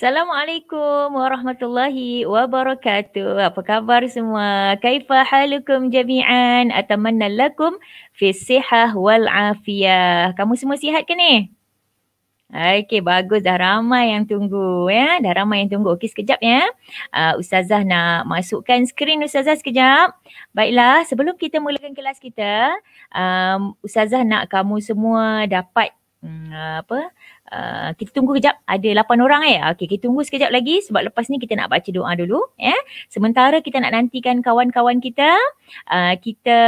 Assalamualaikum warahmatullahi wabarakatuh. Apa khabar semua? Kaifa halukum jami'an? Atamanna lakum fi sihah wal afiyah. Kamu semua sihat ke ni? Okey, bagus. Dah ramai yang tunggu ya. Dah ramai yang tunggu. Okey, sekejap ya. Uh, Ustazah nak masukkan skrin Ustazah sekejap. Baiklah, sebelum kita mulakan kelas kita, um, Ustazah nak kamu semua dapat um, apa? Uh, Uh, kita tunggu kejap ada lapan orang eh. Okey, kita tunggu sekejap lagi sebab lepas ni kita nak baca doa dulu eh. Sementara kita nak nantikan kawan-kawan kita, uh, kita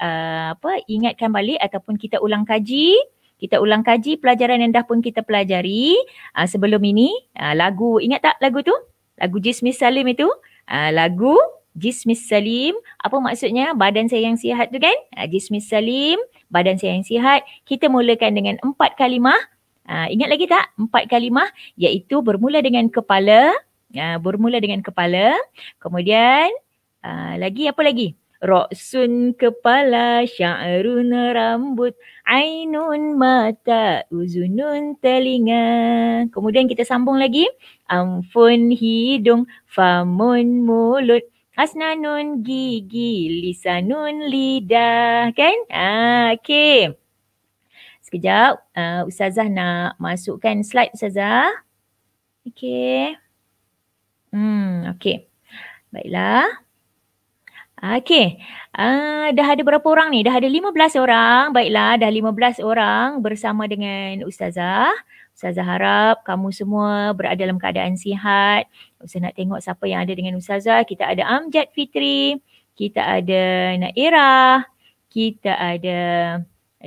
uh, apa ingatkan balik ataupun kita ulang kaji kita ulang kaji pelajaran yang dah pun kita pelajari uh, sebelum ini uh, lagu ingat tak lagu tu lagu Jismis Salim itu uh, lagu Jismis Salim apa maksudnya badan saya yang sihat tu kan uh, Jismis Salim badan saya yang sihat kita mulakan dengan empat kalimah Uh, ingat lagi tak empat kalimah iaitu bermula dengan kepala, uh, bermula dengan kepala, kemudian uh, lagi apa lagi? Roksun kepala sya'run rambut ainun mata uzunun telinga kemudian kita sambung lagi amfun hidung famun mulut asnanun gigi lisanun lidah kan ah okey Sekejap, uh, Ustazah nak masukkan slide Ustazah. Okay. Hmm, okay. Baiklah. Okay. Uh, ah, dah ada berapa orang ni? Dah ada 15 orang. Baiklah, dah 15 orang bersama dengan Ustazah. Ustazah harap kamu semua berada dalam keadaan sihat. Ustazah nak tengok siapa yang ada dengan Ustazah. Kita ada Amjad Fitri. Kita ada Naira. Kita ada...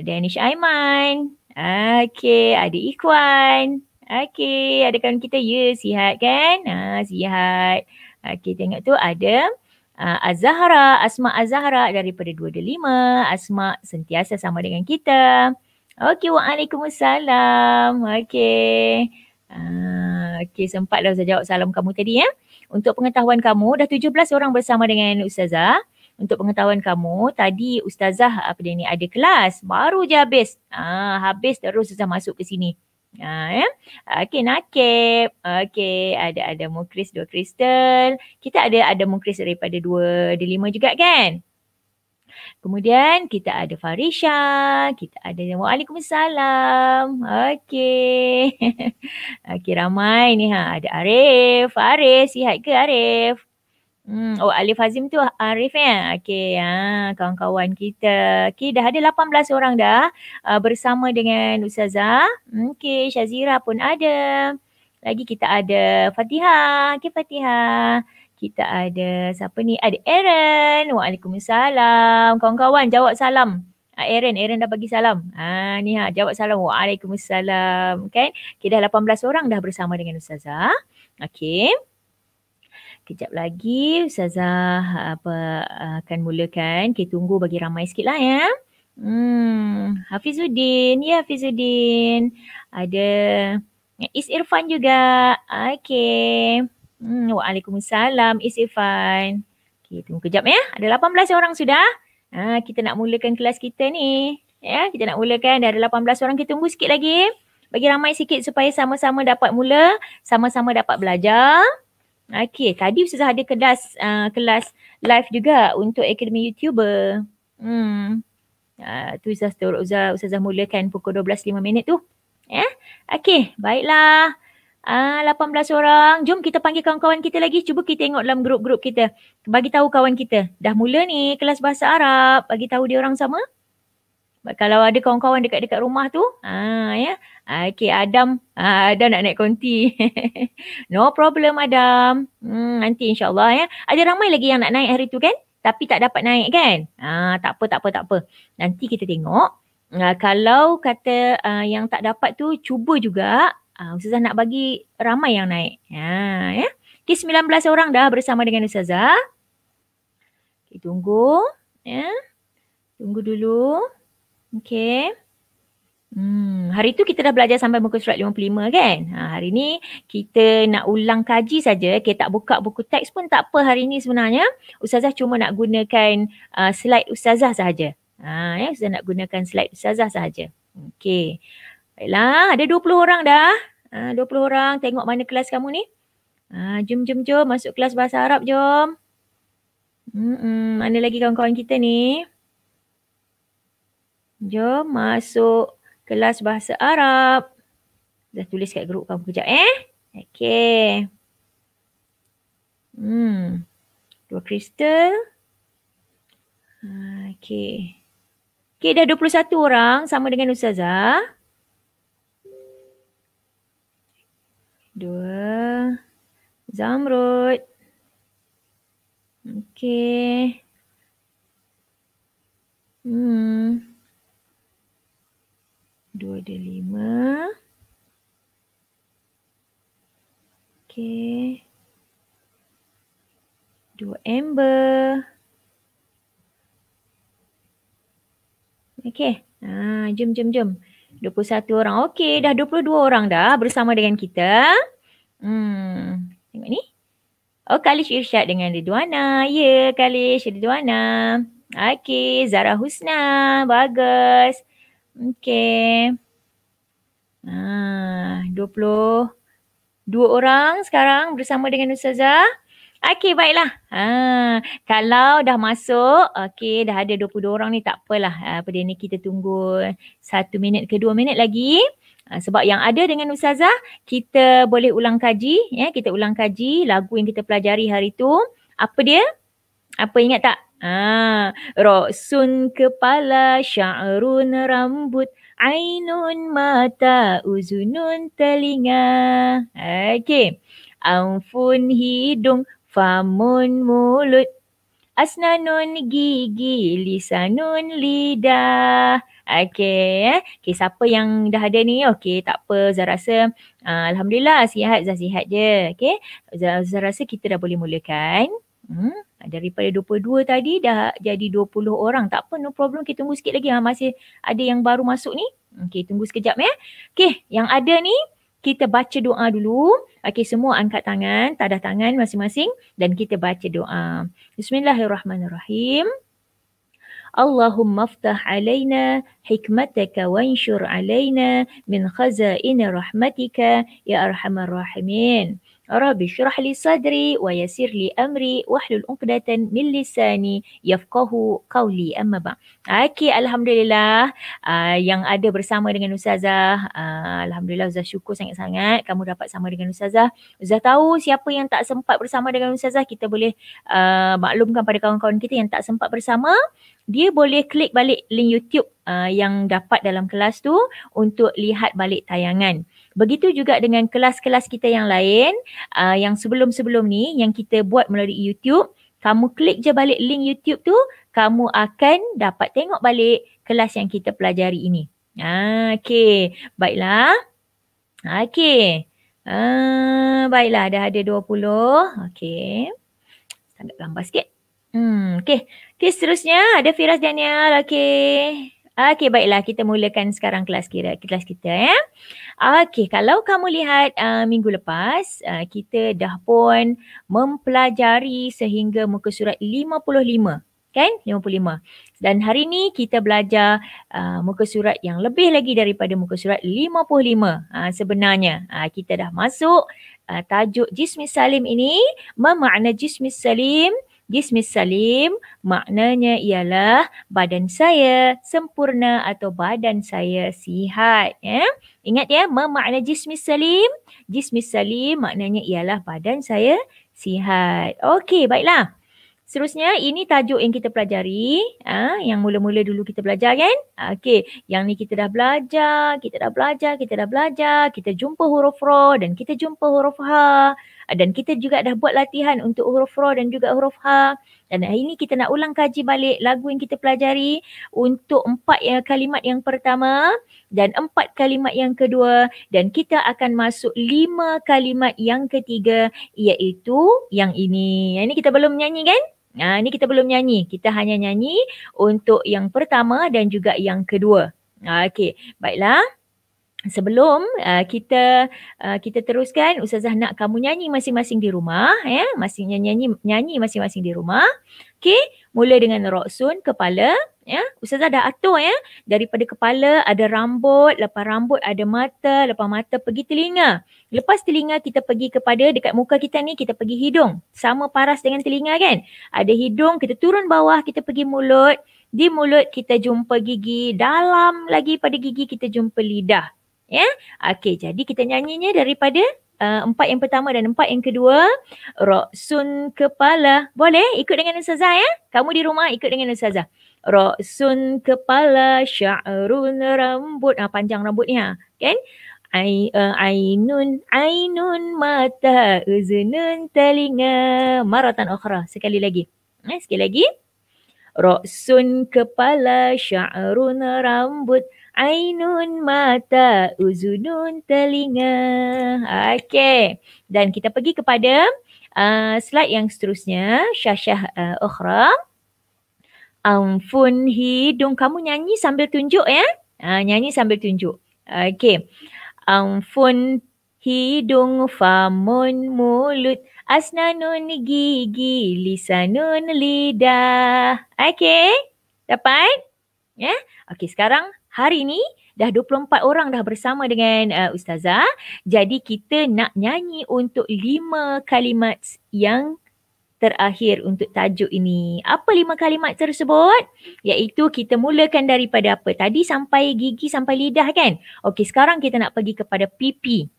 Danish Aiman. Okay, ada Ikhwan. Okay, ada kawan kita. Ya, yeah, sihat kan? Ha, sihat. Okay, tengok tu ada uh, Azahara. Asma Azahara daripada 225. Asma sentiasa sama dengan kita. Okay, waalaikumsalam. Okay. Uh, ah, okay, sempatlah saya jawab salam kamu tadi ya. Untuk pengetahuan kamu, dah 17 orang bersama dengan Ustazah untuk pengetahuan kamu tadi ustazah ah, apa dia ni ada kelas baru je habis ah habis terus ustazah masuk ke sini ah ya yeah. okey nakib okey ada ada mukris dua kristal kita ada ada mukris daripada dua ada lima juga kan Kemudian kita ada Farisha, kita ada Waalaikumsalam. Okey. Okey ramai ni ha. Ada Arif, Arif sihat ke Arif? Hmm, oh Alif Azim tu Arif ya. Okey, ha kawan-kawan kita. Okey, dah ada 18 orang dah uh, bersama dengan Ustazah. Hmm, okey, Shazira pun ada. Lagi kita ada Fatihah. Okey, Fatihah. Kita ada siapa ni? Ada Aaron. Waalaikumsalam. Kawan-kawan jawab salam. Aaron, Aaron dah bagi salam. Ha, ni ha, jawab salam. Waalaikumsalam. Kan? Okay? okay, dah 18 orang dah bersama dengan Ustazah. Okay. Kejap lagi Ustazah apa akan mulakan. Kita tunggu bagi ramai sikit lah ya. Hmm, Hafizuddin. Ya Hafizuddin. Ada Is Irfan juga. Okay. Hmm, Waalaikumsalam Is Irfan. Okay, tunggu kejap ya. Ada 18 orang sudah. Ha, kita nak mulakan kelas kita ni. Ya, kita nak mulakan. Dah ada 18 orang. Kita tunggu sikit lagi. Bagi ramai sikit supaya sama-sama dapat mula. Sama-sama dapat belajar. Okay, tadi Ustazah ada kelas, uh, kelas live juga untuk Akademi YouTuber. Hmm. Uh, tu Ustazah, Ustazah mulakan pukul 12.05 minit tu. Eh? Ya? Okay, baiklah. Ah, 18 orang. Jom kita panggil kawan-kawan kita lagi. Cuba kita tengok dalam grup-grup kita. Bagi tahu kawan kita. Dah mula ni kelas bahasa Arab. Bagi tahu dia orang sama. Kalau ada kawan-kawan dekat-dekat rumah tu, ah ya. Okay, Adam. Ah, Adam nak naik konti. no problem, Adam. Hmm, nanti insyaAllah ya. Ada ramai lagi yang nak naik hari tu kan? Tapi tak dapat naik kan? Ah, tak apa, tak apa, tak apa. Nanti kita tengok. Uh, kalau kata uh, yang tak dapat tu, cuba juga. Uh, Ustazah nak bagi ramai yang naik. Ha, ya. ya. Okay, 19 orang dah bersama dengan Ustazah. Okay, tunggu. Ya. Tunggu dulu. Okay. Hmm, hari tu kita dah belajar sampai muka surat 55 kan? Ha, hari ni kita nak ulang kaji saja. Okay, tak buka buku teks pun tak apa hari ni sebenarnya. Ustazah cuma nak gunakan uh, slide Ustazah sahaja. Ha, ya, Ustazah nak gunakan slide Ustazah sahaja. Okey. Baiklah, ada 20 orang dah. Ha, uh, 20 orang tengok mana kelas kamu ni. Ha, jom, jom, jom. Masuk kelas Bahasa Arab, jom. Hmm, mana lagi kawan-kawan kita ni? Jom masuk kelas bahasa Arab. Dah tulis kat grup kamu kejap eh. Okay. Hmm. Dua kristal. Ah, okay. Okay dah 21 orang sama dengan Ustazah. Dua. Zamrud. Okay. Hmm. Dua ada lima. Okay. Dua amber. Okay. Ha, jom, jom, jom. satu orang. okey, dah dua puluh dua orang dah bersama dengan kita. Hmm, tengok ni. Oh, Kalish Irsyad dengan Ridwana. Ya, yeah, Kalish Ridwana. Okay, Zara Husna. Bagus. Okay. Ah, 20 dua orang sekarang bersama dengan ustazah. Okey, baiklah. Ha, kalau dah masuk, okey, dah ada 22 orang ni tak apalah. Ha, apa dia ni kita tunggu satu minit ke dua minit lagi. Ha, sebab yang ada dengan Ustazah, kita boleh ulang kaji. Ya, kita ulang kaji lagu yang kita pelajari hari tu. Apa dia? Apa ingat tak? Ah, ha, rosun kepala sya'run rambut Ainun mata uzunun telinga Okay Amfun hidung famun mulut Asnanun gigi lisanun lidah Okay, eh? okay siapa yang dah ada ni? Okay, tak apa. Zah rasa uh, Alhamdulillah sihat, Zah sihat je. Okay, Zah, Zah rasa kita dah boleh mulakan. Hmm, daripada 22 tadi dah jadi 20 orang. Tak apa, no problem. Kita tunggu sikit lagi. Ha, masih ada yang baru masuk ni. Okay, tunggu sekejap ya. Okay, yang ada ni kita baca doa dulu. Okay, semua angkat tangan, tadah tangan masing-masing dan kita baca doa. Bismillahirrahmanirrahim. Allahumma اللهم افتح علينا حكمتك وانشر علينا min خزائن rahmatika ya ارحم الراحمين رب اشرح لي صدري ويسر لي أمري واحلل عقدة من لساني يفقه قولي أما بعد أكي الحمد لله yang ada bersama dengan Ustazah Alhamdulillah Ustazah syukur sangat-sangat kamu dapat sama dengan Ustazah Ustazah tahu siapa yang tak sempat bersama dengan Ustazah kita boleh uh, maklumkan pada kawan-kawan kita yang tak sempat bersama dia boleh klik balik link YouTube uh, yang dapat dalam kelas tu untuk lihat balik tayangan. Begitu juga dengan kelas-kelas kita yang lain uh, yang sebelum-sebelum ni yang kita buat melalui YouTube. Kamu klik je balik link YouTube tu, kamu akan dapat tengok balik kelas yang kita pelajari ini. Ah, okay. Baiklah. Ah, okay. Uh, ah, baiklah, dah ada 20. Okay. Agak lambat sikit. Hmm, okay. okey seterusnya ada Firas Daniel. Okay. Okey, baiklah. Kita mulakan sekarang kelas kita. Kelas kita ya. Okey, kalau kamu lihat uh, minggu lepas, uh, kita dah pun mempelajari sehingga muka surat 55. Kan? 55. Dan hari ini kita belajar uh, muka surat yang lebih lagi daripada muka surat 55 uh, sebenarnya. Uh, kita dah masuk uh, tajuk Jismi Salim ini. Memakna Jismi Salim. Jismi Salim maknanya ialah badan saya sempurna atau badan saya sihat. Ya? Ingat ya, memakna Jismi Salim. Jismi Salim maknanya ialah badan saya sihat. Okey, baiklah. Seterusnya, ini tajuk yang kita pelajari. Ah, ha, yang mula-mula dulu kita belajar kan? Okey, yang ni kita dah belajar, kita dah belajar, kita dah belajar. Kita jumpa huruf ro dan kita jumpa huruf ha dan kita juga dah buat latihan untuk huruf ra dan juga huruf ha dan hari ini kita nak ulang kaji balik lagu yang kita pelajari untuk empat yang kalimat yang pertama dan empat kalimat yang kedua dan kita akan masuk lima kalimat yang ketiga iaitu yang ini. Yang ini kita belum nyanyi kan? Nah, ha, ini kita belum nyanyi. Kita hanya nyanyi untuk yang pertama dan juga yang kedua. Ha, okey, baiklah sebelum uh, kita uh, kita teruskan ustazah nak kamu nyanyi masing-masing di rumah ya masing nyanyi nyanyi masing-masing di rumah okey mula dengan roksun kepala ya ustazah dah atur ya daripada kepala ada rambut lepas rambut ada mata lepas mata pergi telinga lepas telinga kita pergi kepada dekat muka kita ni kita pergi hidung sama paras dengan telinga kan ada hidung kita turun bawah kita pergi mulut di mulut kita jumpa gigi, dalam lagi pada gigi kita jumpa lidah. Ya. Okey, jadi kita nyanyinya daripada uh, empat yang pertama dan empat yang kedua. Roksun kepala. Boleh ikut dengan Ustazah ya? Kamu di rumah ikut dengan Ustazah. Roksun kepala sya'run rambut. Ah, panjang rambut ni ha. Kan? Ai, uh, ainun, ainun mata, uzunun telinga. Maratan okhra. Sekali lagi. Eh, sekali lagi. Rosun kepala sya'run rambut. Ainun mata, uzunun telinga. Okay. Dan kita pergi kepada uh, slide yang seterusnya. Syah-syah okhra. Uh, Amfun hidung. Kamu nyanyi sambil tunjuk ya. Uh, nyanyi sambil tunjuk. Okay. Amfun hidung famun mulut. Asnanun gigi, lisanun lidah. Okay. Dapat? Ya. Yeah? Okay, sekarang hari ni dah 24 orang dah bersama dengan uh, ustazah. Jadi kita nak nyanyi untuk lima kalimat yang terakhir untuk tajuk ini. Apa lima kalimat tersebut? Iaitu kita mulakan daripada apa? Tadi sampai gigi sampai lidah kan? Okey, sekarang kita nak pergi kepada pipi.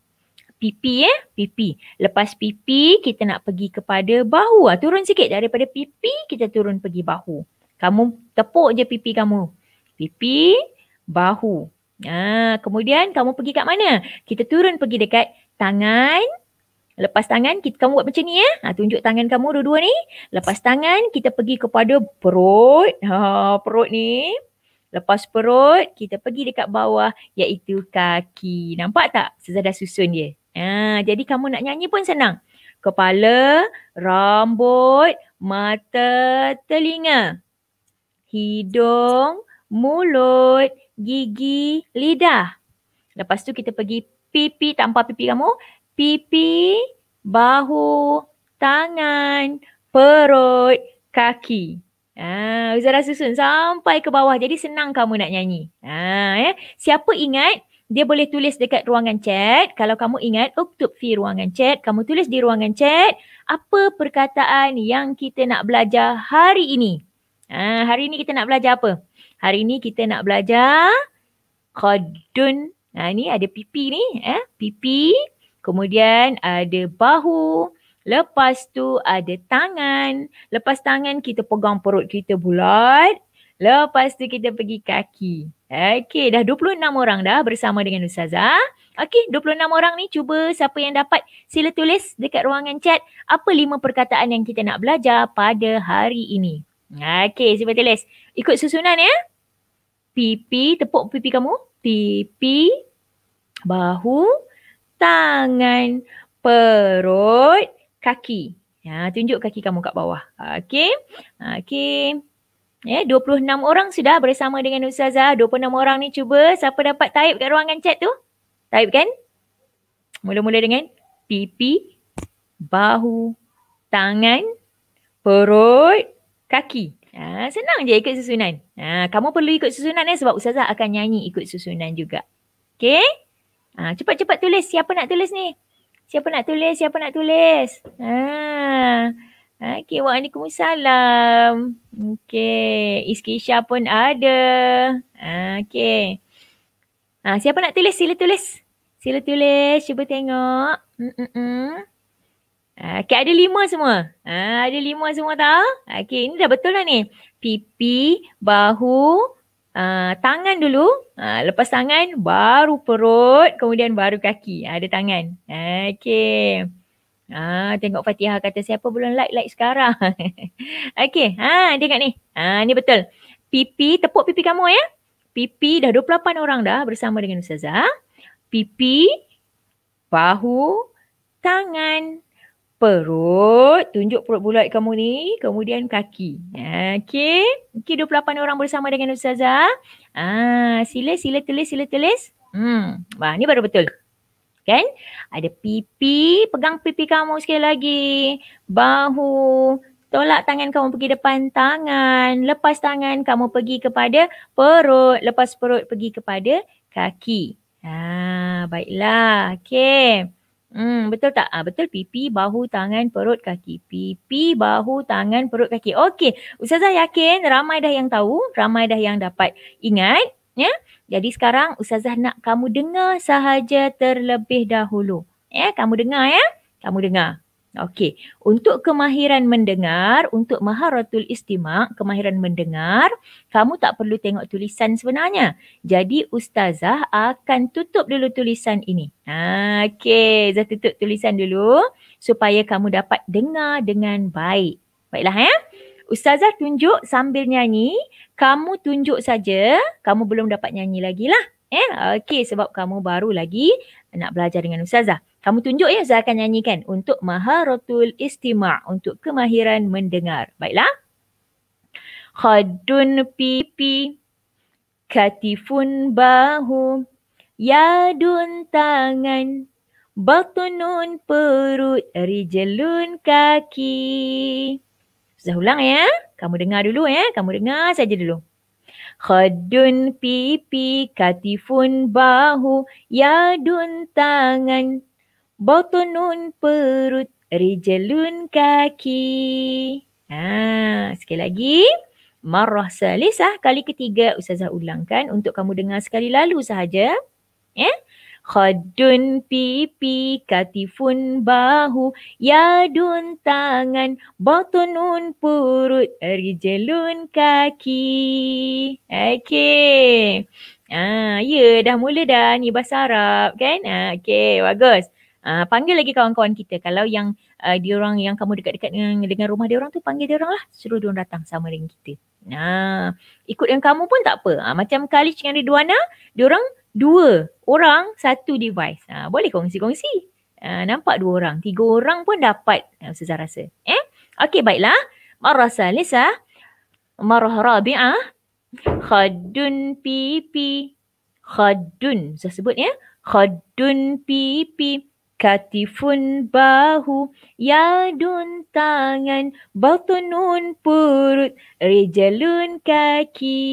Pipi ya, eh? pipi. Lepas pipi, kita nak pergi kepada bahu. Ah, turun sikit daripada pipi, kita turun pergi bahu. Kamu tepuk je pipi kamu. Pipi, bahu. Ha, kemudian kamu pergi kat mana? Kita turun pergi dekat tangan. Lepas tangan kita kamu buat macam ni ya. Ha, tunjuk tangan kamu dua-dua ni. Lepas tangan kita pergi kepada perut. Ha, perut ni. Lepas perut kita pergi dekat bawah iaitu kaki. Nampak tak sesudah susun dia? Ha, jadi kamu nak nyanyi pun senang. Kepala, rambut, mata, telinga, hidung, mulut, gigi, lidah. Lepas tu kita pergi pipi tanpa pipi kamu. Pipi, bahu, tangan, perut, kaki. Ha, ah, Uzara susun sampai ke bawah. Jadi senang kamu nak nyanyi. Ah, ya? Siapa ingat dia boleh tulis dekat ruangan chat. Kalau kamu ingat, uktub fi ruangan chat. Kamu tulis di ruangan chat. Apa perkataan yang kita nak belajar hari ini? Ah, hari ini kita nak belajar apa? Hari ini kita nak belajar kodun. Ha ni ada pipi ni eh, pipi. Kemudian ada bahu, lepas tu ada tangan. Lepas tangan kita pegang perut kita bulat. Lepas tu kita pergi kaki. Okey, dah 26 orang dah bersama dengan ustazah. Okey, 26 orang ni cuba siapa yang dapat sila tulis dekat ruangan chat apa lima perkataan yang kita nak belajar pada hari ini. Okey, siapa tulis? Ikut susunan ya. Eh? pipi, tepuk pipi kamu. Pipi, bahu, tangan, perut, kaki. Ya, tunjuk kaki kamu kat bawah. Okey. Okey. Ya, eh, 26 orang sudah bersama dengan Ustazah. 26 orang ni cuba siapa dapat type kat ruangan chat tu? Type kan? Mula-mula dengan pipi, bahu, tangan, perut, kaki. Ha, senang je ikut susunan. Ha, kamu perlu ikut susunan eh sebab Ustazah akan nyanyi ikut susunan juga. Okay? Ha, cepat-cepat tulis. Siapa nak tulis ni? Siapa nak tulis? Siapa nak tulis? Ha. ha okay, Waalaikumsalam. Okay, Iskisha pun ada. Ha, okay. Ha, siapa nak tulis? Sila tulis. Sila tulis. Cuba tengok. Mm-mm. Ah, okay, ada lima semua. Ha, ada lima semua tau. Okay, ini dah betul lah ni. Pipi, bahu, uh, tangan dulu. Uh, lepas tangan, baru perut. Kemudian baru kaki. Uh, ada tangan. Okay. Ah, tengok Fatihah kata siapa belum like-like sekarang. okay, ha, tengok ni. Ha, ni betul. Pipi, tepuk pipi kamu ya. Pipi, dah 28 orang dah bersama dengan Ustazah. Pipi, bahu, tangan perut, tunjuk perut bulat kamu ni, kemudian kaki. Okey. Okey 28 orang bersama dengan ustazah. Ah, sila sila tulis sila tulis. Hmm. Wah, ni baru betul. Kan? Ada pipi, pegang pipi kamu sekali lagi. Bahu, tolak tangan kamu pergi depan tangan, lepas tangan kamu pergi kepada perut, lepas perut pergi kepada kaki. Ah, baiklah. Okey. Hmm, betul tak? Ah, betul pipi, bahu, tangan, perut, kaki. Pipi, bahu, tangan, perut, kaki. Okey. Ustazah yakin ramai dah yang tahu, ramai dah yang dapat. Ingat, ya? Jadi sekarang ustazah nak kamu dengar sahaja terlebih dahulu. Ya, kamu dengar ya. Kamu dengar. Okey, untuk kemahiran mendengar, untuk maharatul istimak, kemahiran mendengar, kamu tak perlu tengok tulisan sebenarnya. Jadi ustazah akan tutup dulu tulisan ini. Ha, okey, saya tutup tulisan dulu supaya kamu dapat dengar dengan baik. Baiklah ya. Ustazah tunjuk sambil nyanyi, kamu tunjuk saja, kamu belum dapat nyanyi lagi lah. Eh, okey sebab kamu baru lagi nak belajar dengan ustazah. Kamu tunjuk ya saya akan nyanyikan untuk maharatul istima' untuk kemahiran mendengar. Baiklah. Khadun pipi katifun bahu yadun tangan batunun perut rijelun kaki. Saya ulang ya. Kamu dengar dulu ya. Kamu dengar saja dulu. Khadun pipi katifun bahu yadun tangan Batunun perut, rijalun kaki. Ha, sekali lagi. Marah salisah kali ketiga Ustazah ulangkan untuk kamu dengar sekali lalu sahaja. Eh? Khadun pipi, katifun bahu, yadun tangan, batunun perut, rijalun kaki. Okay. Ah, ha, ya, dah mula dah ni bahasa Arab kan? Ah, ha, okay, bagus. Uh, panggil lagi kawan-kawan kita kalau yang uh, dia orang yang kamu dekat-dekat dengan, dengan rumah dia orang tu panggil dia orang lah suruh dia orang datang sama dengan kita. Nah, uh, ikut yang kamu pun tak apa. Uh, macam Khalid dengan Ridwana, dia orang dua orang satu device. Uh, boleh kongsi-kongsi. Uh, nampak dua orang, tiga orang pun dapat uh, Ustazah rasa. Eh? Okey, baiklah. Marah salisah. Marah rabi'ah. Khadun pipi. Khadun. Saya sebut ya. Khadun pipi. Khadun pipi katifun bahu, yadun tangan, batunun perut, rejalun kaki.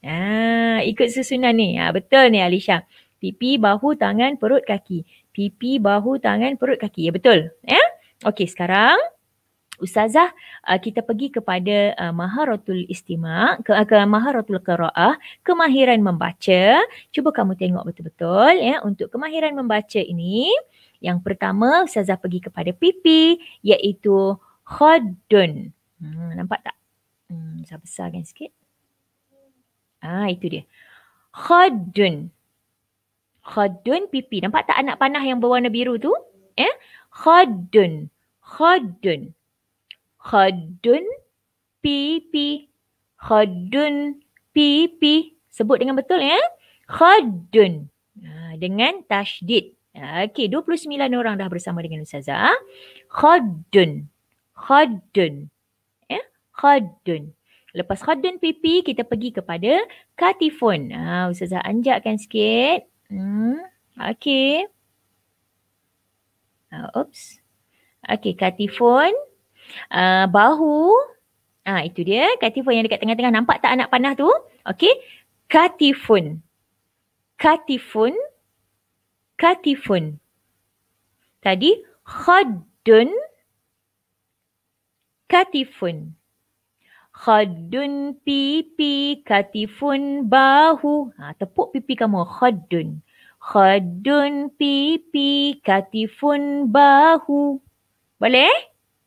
Ha, ikut susunan ni. Ha, betul ni Alisha. Pipi, bahu, tangan, perut, kaki. Pipi, bahu, tangan, perut, kaki. Ya betul. Ya? Eh? Okey sekarang Ustazah uh, kita pergi kepada uh, maharatul istimak ke, uh, ke maharatul qiraah kemahiran membaca cuba kamu tengok betul-betul ya untuk kemahiran membaca ini yang pertama, Ustazah pergi kepada pipi iaitu khodun. Hmm, nampak tak? Hmm, besar-besar kan sikit? Ah, itu dia. Khodun. Khodun pipi. Nampak tak anak panah yang berwarna biru tu? Eh? Khodun. Khodun. Khodun pipi. Khodun pipi. Sebut dengan betul ya. Eh? Khodun. Ah, dengan tashdid. Okey, 29 orang dah bersama dengan Ustazah. Khadun. Khadun. Ya, eh? khadun. Lepas khadun PP, kita pergi kepada katifun. Ha, Ustazah anjakkan sikit. Hmm. Okey. Uh, oops. Okey, katifun. Uh, bahu. Ah uh, itu dia, katifun yang dekat tengah-tengah. Nampak tak anak panah tu? Okey. Katifun. Katifun katifun. Tadi khadun katifun. Khadun pipi katifun bahu. Ha, tepuk pipi kamu khadun. Khadun pipi katifun bahu. Boleh?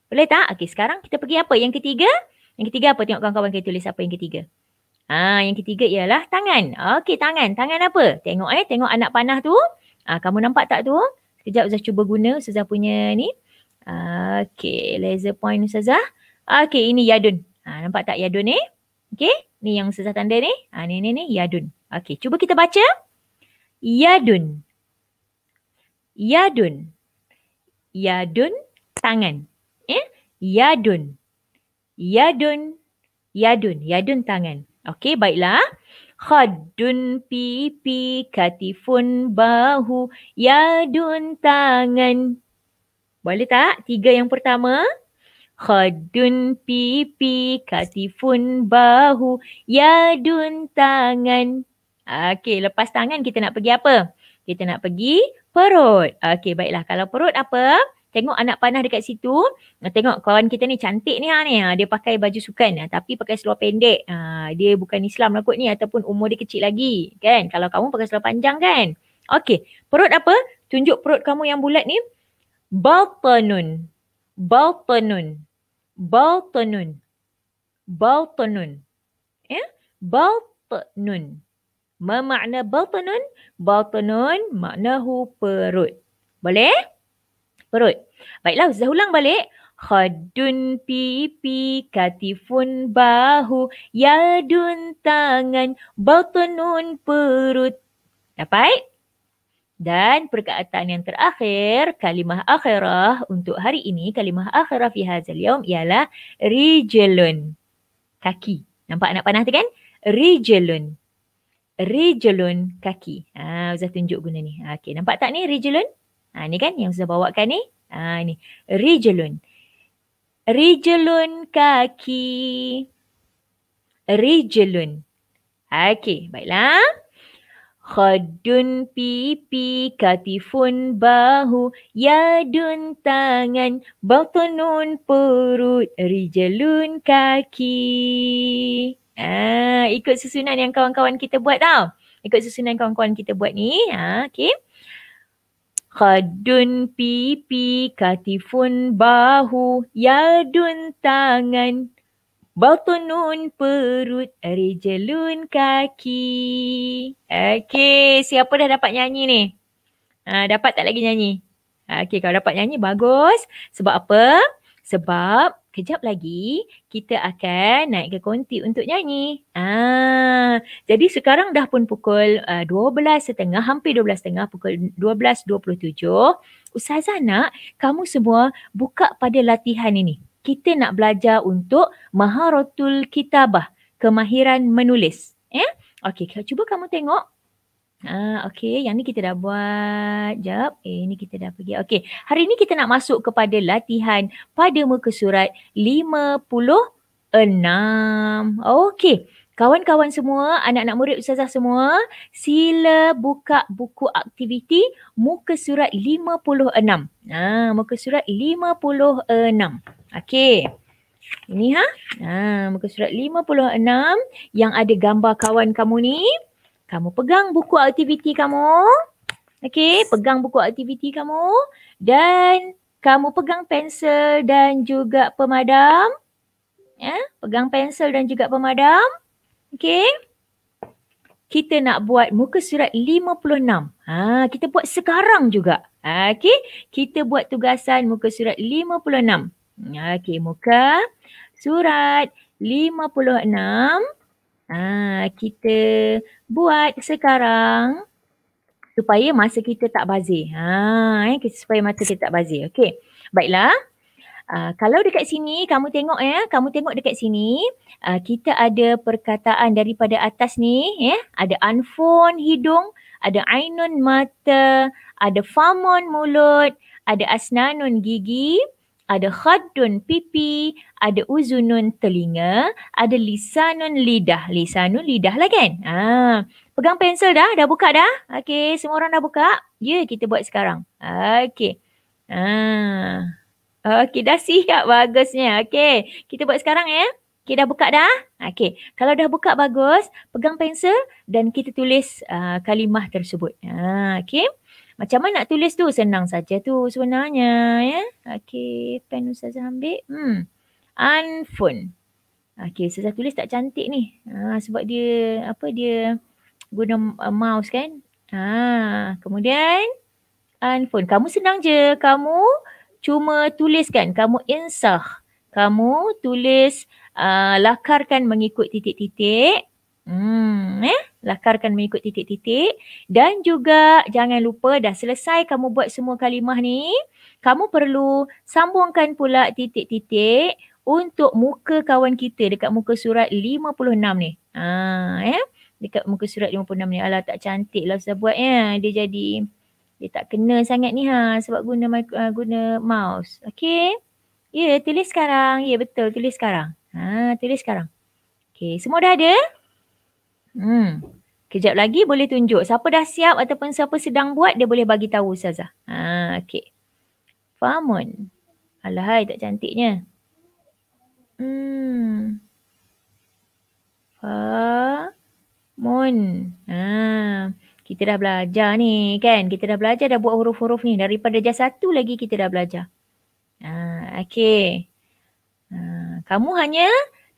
Boleh tak? Okey, sekarang kita pergi apa? Yang ketiga? Yang ketiga apa? Tengok kawan-kawan kita tulis apa yang ketiga. Ah, yang ketiga ialah tangan. Okey, tangan. Tangan apa? Tengok eh, tengok anak panah tu. Ah, kamu nampak tak tu? Sekejap Ustazah cuba guna Ustazah punya ni. Ah, okay, laser point Ustazah. Ah, okay, ini Yadun. Ah, nampak tak Yadun ni? Okay, ni yang Ustazah tanda ni. Ah, ni, ni, ni, Yadun. Okay, cuba kita baca. Yadun. Yadun. Yadun, tangan. Eh? Yadun. Yadun. Yadun. Yadun, tangan. Okay, baiklah khadun pipi katifun bahu yadun tangan boleh tak tiga yang pertama khadun pipi katifun bahu yadun tangan okey lepas tangan kita nak pergi apa kita nak pergi perut okey baiklah kalau perut apa tengok anak panah dekat situ tengok kawan kita ni cantik ni ha ni ha, dia pakai baju sukan ha, tapi pakai seluar pendek ha, dia bukan Islam lah kot ni ataupun umur dia kecil lagi kan kalau kamu pakai seluar panjang kan okey perut apa tunjuk perut kamu yang bulat ni baltanun baltanun baltanun baltanun ya eh? baltanun memakna baltanun baltanun maknahu perut boleh perut. Baiklah, Ustazah ulang balik. Khadun pipi katifun bahu yadun tangan batunun perut. Dapat? Dan perkataan yang terakhir, kalimah akhirah untuk hari ini, kalimah akhirah fi hazal yaum ialah rijalun Kaki. Nampak anak panah tu kan? Rijelun. Rijelun kaki. Ha, Uzzah tunjuk guna ni. Ah, okay, nampak tak ni rijalun? Ha, ni kan yang saya bawakan ni. Ha, ni. Rijelun. Rijelun kaki. Rijelun. Okey, baiklah. Khadun pipi, katifun bahu, yadun tangan, batunun perut, rijelun kaki. Ah, ikut susunan yang kawan-kawan kita buat tau. Ikut susunan kawan-kawan kita buat ni. Ah, okey. Kadun pipi, katifun bahu, yadun tangan, batunun perut, rejelun kaki. Okay, siapa dah dapat nyanyi ni? Ha, dapat tak lagi nyanyi? Okay, kalau dapat nyanyi bagus. Sebab apa? Sebab kejap lagi kita akan naik ke konti untuk nyanyi. Ah, jadi sekarang dah pun pukul uh, ah, 12.30, hampir 12.30, pukul 12.27. Ustazah nak kamu semua buka pada latihan ini. Kita nak belajar untuk maharotul kitabah, kemahiran menulis. Eh? Okey, cuba kamu tengok Ah, okay. Yang ni kita dah buat. Jap. Eh, ni kita dah pergi. Okay. Hari ni kita nak masuk kepada latihan pada muka surat 56. Okay. Kawan-kawan semua, anak-anak murid ustazah semua, sila buka buku aktiviti muka surat 56. Ha, ah, muka surat 56. Okay. Ini ha? Ha, muka surat 56 yang ada gambar kawan kamu ni kamu pegang buku aktiviti kamu. Okey, pegang buku aktiviti kamu dan kamu pegang pensel dan juga pemadam. Ya, eh, pegang pensel dan juga pemadam. Okey. Kita nak buat muka surat 56. Ha, kita buat sekarang juga. Ha, okey, kita buat tugasan muka surat 56. Ha, okey, muka surat 56. Ha, kita buat sekarang supaya masa kita tak bazir. Ha, eh, supaya mata kita tak bazir. Okey. Baiklah. Uh, kalau dekat sini kamu tengok ya, eh, kamu tengok dekat sini, uh, kita ada perkataan daripada atas ni ya, eh, ada anfon hidung, ada ainun mata, ada famon mulut, ada asnanun gigi, ada khadun pipi, ada uzunun telinga, ada lisanun lidah. Lisanun lidah lah kan? Ha. Pegang pensel dah, dah buka dah. Okey, semua orang dah buka? Ya, yeah, kita buat sekarang. Okey. Ha. Okey, dah siap bagusnya. Okey, kita buat sekarang ya. Okey, dah buka dah? Okey, kalau dah buka bagus, pegang pensel dan kita tulis uh, kalimah tersebut. Ha, okey. Macam mana nak tulis tu? Senang saja tu sebenarnya ya. Okey, pen Ustazah ambil. Hmm. Unfun. Okay, so saya tulis tak cantik ni. Ha, sebab dia, apa dia guna mouse kan. Ha, kemudian, unfun. Kamu senang je. Kamu cuma tuliskan. Kamu insah. Kamu tulis uh, lakarkan mengikut titik-titik. Hmm, eh? Lakarkan mengikut titik-titik. Dan juga jangan lupa dah selesai kamu buat semua kalimah ni. Kamu perlu sambungkan pula titik-titik untuk muka kawan kita dekat muka surat 56 ni. Ha, eh? Dekat muka surat 56 ni. Alah tak cantik lah saya buat ya. Dia jadi dia tak kena sangat ni ha sebab guna uh, guna mouse. Okey. Ya, yeah, tulis sekarang. Ya yeah, betul, tulis sekarang. Ha, tulis sekarang. Okey, semua dah ada? Hmm. Kejap lagi boleh tunjuk. Siapa dah siap ataupun siapa sedang buat dia boleh bagi tahu Ustazah. Ha, okey. Famon. Alahai tak cantiknya. Hmm. Ha. Mun. Ha. Kita dah belajar ni kan. Kita dah belajar dah buat huruf-huruf ni. Daripada jas satu lagi kita dah belajar. Ha. okey. Ha. Kamu hanya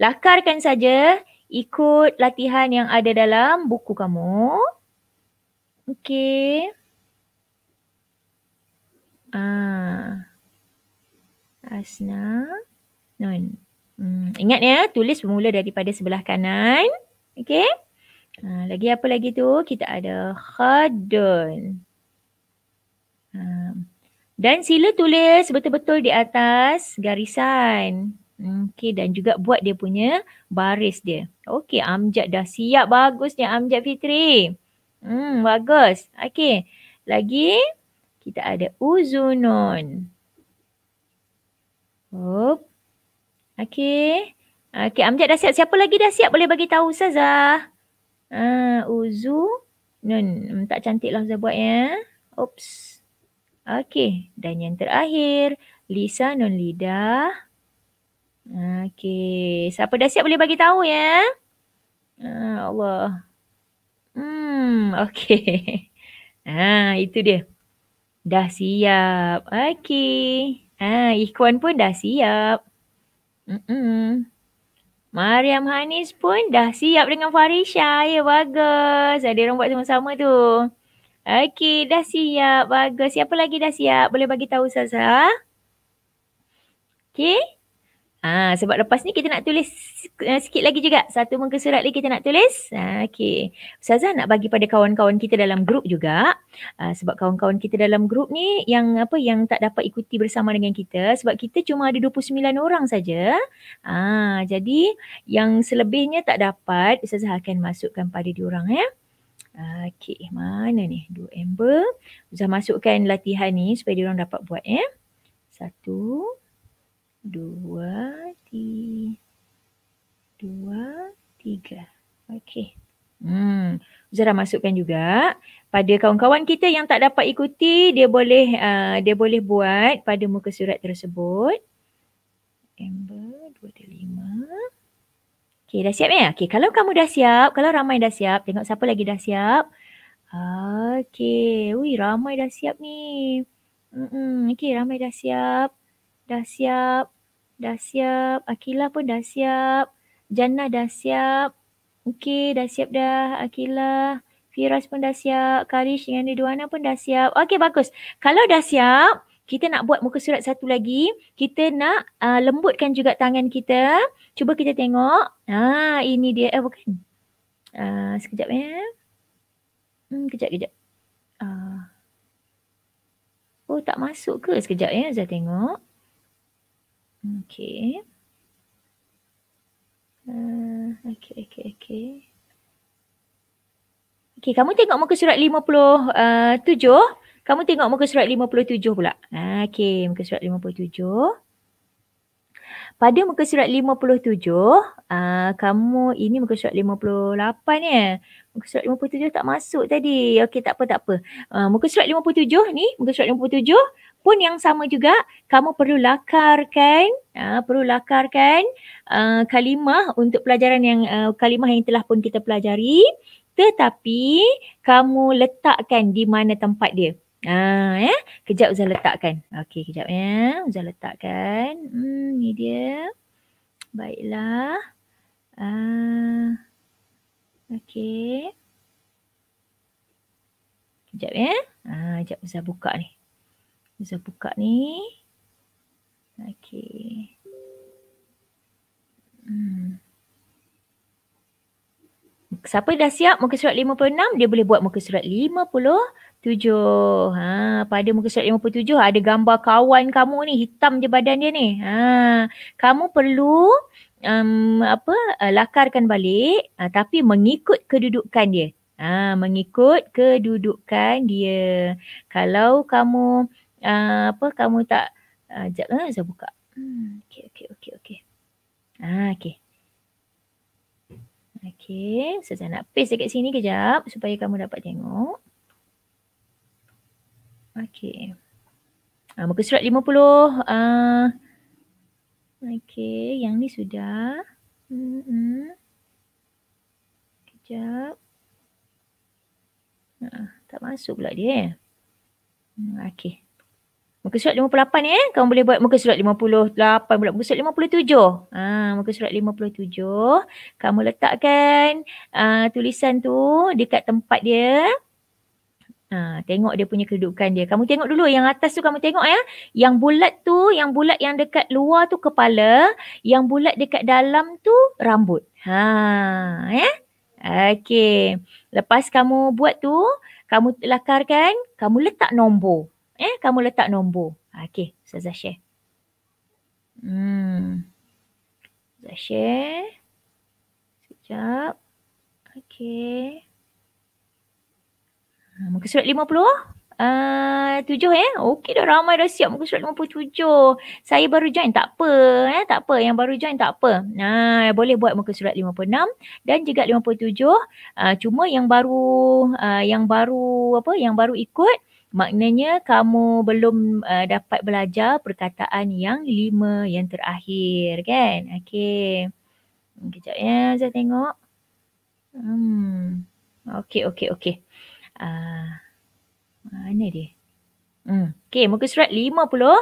lakarkan saja ikut latihan yang ada dalam buku kamu. Okey. Ah. Asna. Nun. Hmm, ingat ya, tulis bermula daripada sebelah kanan. okey. Ha, lagi apa lagi tu? Kita ada khadun. Ha, dan sila tulis betul-betul di atas garisan. okey. dan juga buat dia punya baris dia. Okey, Amjad dah siap. Bagusnya Amjad Fitri. Hmm bagus. Okey, Lagi kita ada uzunun. Oops. Okay. Okay, Amjad dah siap. Siapa lagi dah siap boleh bagi tahu Ustazah? Ah, uh, Uzu. Nun, mm, tak cantiklah lah buat ya. Oops. Okay, dan yang terakhir. Lisa Nun Lida. Okay, siapa dah siap boleh bagi tahu ya? Ah, uh, Allah. Hmm, okay. Ah, ha, itu dia. Dah siap. Okay. Ah, ha, ikhwan pun dah siap. Mm-mm. Mariam Hanis pun dah siap dengan Farisha. Ya, bagus. Ada orang buat sama-sama tu. Okey, dah siap. Bagus. Siapa lagi dah siap? Boleh bagi tahu Saza. Okey. Ah sebab lepas ni kita nak tulis uh, sikit lagi juga. Satu muka surat lagi kita nak tulis. Ha, okay. Ustazah nak bagi pada kawan-kawan kita dalam grup juga. Uh, sebab kawan-kawan kita dalam grup ni yang apa yang tak dapat ikuti bersama dengan kita sebab kita cuma ada 29 orang saja. Ah jadi yang selebihnya tak dapat Ustazah akan masukkan pada diorang ya. Okay, mana ni? Dua ember. Ustazah masukkan latihan ni supaya diorang dapat buat ya. Satu. Satu dua, tiga. Dua, tiga. Okey. Hmm. Zara masukkan juga pada kawan-kawan kita yang tak dapat ikuti, dia boleh uh, dia boleh buat pada muka surat tersebut. Amber 25. Okey, dah siap ya? Okey, kalau kamu dah siap, kalau ramai dah siap, tengok siapa lagi dah siap. Okey, wih ramai dah siap ni. Hmm, hmm, okey ramai dah siap. Dah siap dah siap. Akila pun dah siap. Jana dah siap. okay, dah siap dah. Akila, Firas pun dah siap. Karish dengan Ridwana pun dah siap. okay bagus. Kalau dah siap, kita nak buat muka surat satu lagi. Kita nak uh, lembutkan juga tangan kita. Cuba kita tengok. Ha, ah, ini dia. Eh, bukan. Uh, sekejap ya. Eh. Hmm, kejap, kejap. Uh. Oh, tak masuk ke? Sekejap ya. Eh. Zah tengok. Okay. Uh, okay, okay, okay. Okay, kamu tengok muka surat 57. Uh, kamu tengok muka surat 57 pula. Okay, muka surat 57. Pada muka surat 57, uh, kamu ini muka surat 58 ya. Muka surat 57 tak masuk tadi. Okey tak apa tak apa. Uh, muka surat 57 ni, muka surat 57 uh, pun yang sama juga kamu perlu lakarkan uh, ha, perlu lakarkan uh, ha, kalimah untuk pelajaran yang uh, kalimah yang telah pun kita pelajari tetapi kamu letakkan di mana tempat dia ha ya eh? kejap Uzal letakkan okey kejap ya eh? Uzal letakkan hmm ni dia baiklah ah uh, okey Sekejap ya. Ah, sekejap Uzzah buka ni. Bisa buka ni. Okay. Hmm. Siapa dah siap muka surat 56, dia boleh buat muka surat 57. Ha, pada muka surat 57 ada gambar kawan kamu ni, hitam je badan dia ni. Ha, kamu perlu um, apa uh, lakarkan balik uh, tapi mengikut kedudukan dia. Ha, mengikut kedudukan dia. Kalau kamu uh, apa kamu tak uh, jap eh, saya buka. Hmm, okay, okay, okay, okay. Ah, okay. Okay, so saya nak paste dekat sini kejap supaya kamu dapat tengok. Okay. Ah, muka surat 50. Uh, okay, yang ni sudah. Hmm, Kejap. Ah, tak masuk pula dia. Hmm, okay. Muka surat 58 ni eh. Kamu boleh buat muka surat 58 pula. Muka surat 57. Ha, muka surat 57. Kamu letakkan uh, tulisan tu dekat tempat dia. Ha, tengok dia punya kedudukan dia. Kamu tengok dulu yang atas tu kamu tengok ya. Yang bulat tu, yang bulat yang dekat luar tu kepala. Yang bulat dekat dalam tu rambut. Ha, ya. Okey. Lepas kamu buat tu, kamu lakarkan, kamu letak nombor. Eh, kamu letak nombor. Ah, okay, saya so, share. Hmm. Saya share. Sekejap. Okay. Ah, muka surat lima puluh ah, tujuh eh. Okey dah ramai dah siap muka surat lima puluh tujuh. Saya baru join tak apa. Eh? Tak apa. Yang baru join tak apa. Nah, boleh buat muka surat lima puluh enam dan juga lima puluh tujuh. cuma yang baru uh, yang baru apa yang baru ikut Maknanya kamu belum uh, dapat belajar perkataan yang lima yang terakhir kan? Okay. Hmm, kejap ya saya tengok. Hmm. Okay, okay, okay. Uh, ah, mana dia? Hmm. Okay, muka surat lima puluh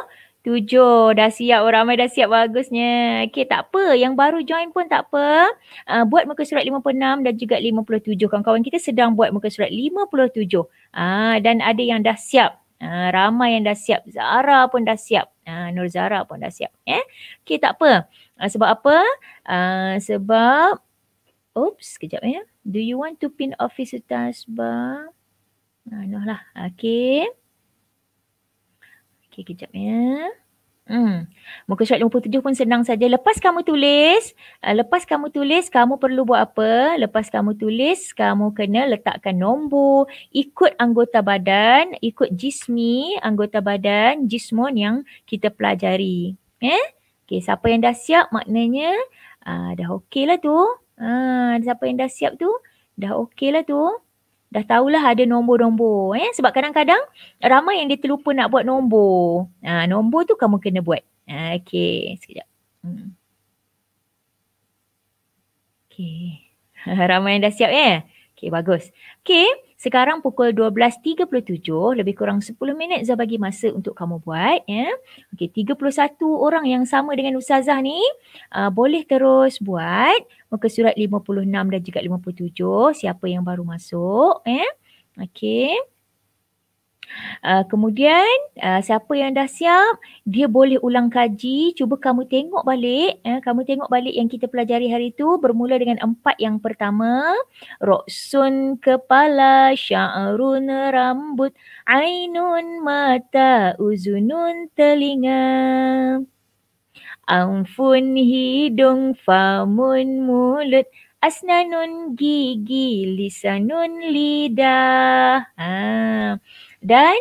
Tujuh. Dah siap. Oh, ramai dah siap. Bagusnya. Okey, tak apa. Yang baru join pun tak apa. Uh, buat muka surat 56 dan juga 57. Kawan-kawan kita sedang buat muka surat 57. Ah uh, dan ada yang dah siap. Uh, ramai yang dah siap. Zara pun dah siap. Uh, Nur Zara pun dah siap. Eh? Okey, tak apa. Uh, sebab apa? Uh, sebab... Oops, kejap ya. Eh. Do you want to pin office atas bar? Uh, no lah. Okay. Okay, kejap ya. Hmm. Muka surat 57 pun senang saja. Lepas kamu tulis, uh, lepas kamu tulis, kamu perlu buat apa? Lepas kamu tulis, kamu kena letakkan nombor, ikut anggota badan, ikut jismi, anggota badan, jismon yang kita pelajari. Eh? Ya? Okay, siapa yang dah siap maknanya uh, dah okey lah tu. Uh, siapa yang dah siap tu, dah okey lah tu dah tahulah ada nombor-nombor eh sebab kadang-kadang ramai yang dia terlupa nak buat nombor. Ha nombor tu kamu kena buat. Ha okey sekejap. Hmm. Okey. ramai yang dah siap eh. Okay, bagus. Okay. Sekarang pukul 12.37, lebih kurang 10 minit Zah bagi masa untuk kamu buat. Ya. Okay, 31 orang yang sama dengan Ustazah ni uh, boleh terus buat muka surat 56 dan juga 57. Siapa yang baru masuk. Ya. Okay. Ah, kemudian uh, siapa yang dah siap dia boleh ulang kaji cuba kamu tengok balik uh, kamu tengok balik yang kita pelajari hari itu bermula dengan empat yang pertama roksun kepala sya'run rambut ainun mata uzunun telinga Amfun hidung, famun mulut, asnanun gigi, lisanun lidah. Ha. Dan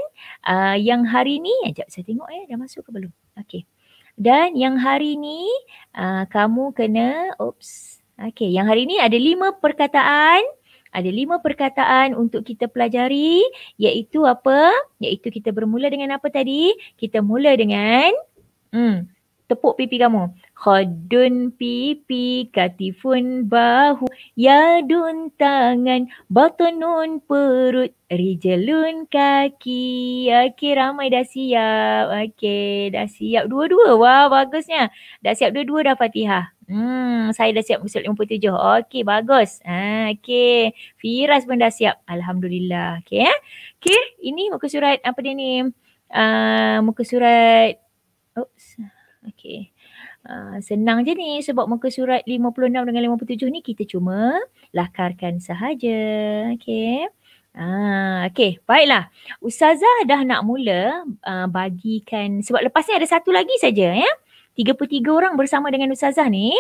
uh, yang hari ni, sekejap saya tengok eh dah masuk ke belum. Okey. Dan yang hari ni uh, kamu kena, oops. okey. yang hari ni ada lima perkataan. Ada lima perkataan untuk kita pelajari iaitu apa? Iaitu kita bermula dengan apa tadi? Kita mula dengan hmm, tepuk pipi kamu. Khadun pipi, katifun bahu, yadun tangan, batunun perut, rijalun kaki. Okey, ramai dah siap. Okey, dah siap dua-dua. Wah, bagusnya. Dah siap dua-dua dah Fatihah. Hmm, saya dah siap musul 57. Okey, bagus. Ha, okey. Firas pun dah siap. Alhamdulillah. Okey, ya. Okey, ini muka surat apa dia ni? Uh, muka surat... Oops. Okey. Ah, senang je ni sebab muka surat 56 dengan 57 ni kita cuma lakarkan sahaja. Okay. Ah, okay, baiklah. Ustazah dah nak mula uh, bagikan sebab lepas ni ada satu lagi saja ya. 33 orang bersama dengan Ustazah ni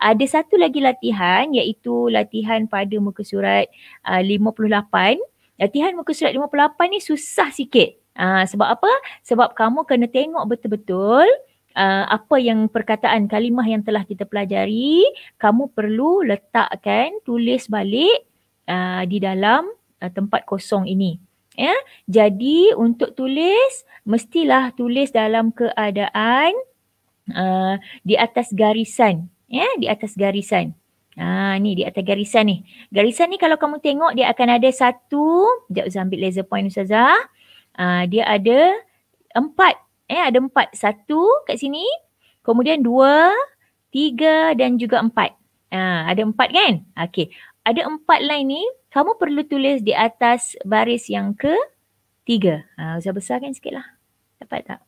ada satu lagi latihan iaitu latihan pada muka surat ah, uh, 58. Latihan muka surat 58 ni susah sikit. Uh, sebab apa? Sebab kamu kena tengok betul-betul Ah, apa yang perkataan kalimah yang telah kita pelajari kamu perlu letakkan tulis balik uh, di dalam uh, tempat kosong ini ya jadi untuk tulis mestilah tulis dalam keadaan uh, di atas garisan ya di atas garisan ha ni di atas garisan ni garisan ni kalau kamu tengok dia akan ada satu jap saya ambil laser point ustazah uh, dia ada empat Eh ada empat. Satu kat sini. Kemudian dua, tiga dan juga empat. Ha, ada empat kan? Okey. Ada empat line ni. Kamu perlu tulis di atas baris yang ke tiga. Ha, usah besar kan sikit lah. Dapat tak?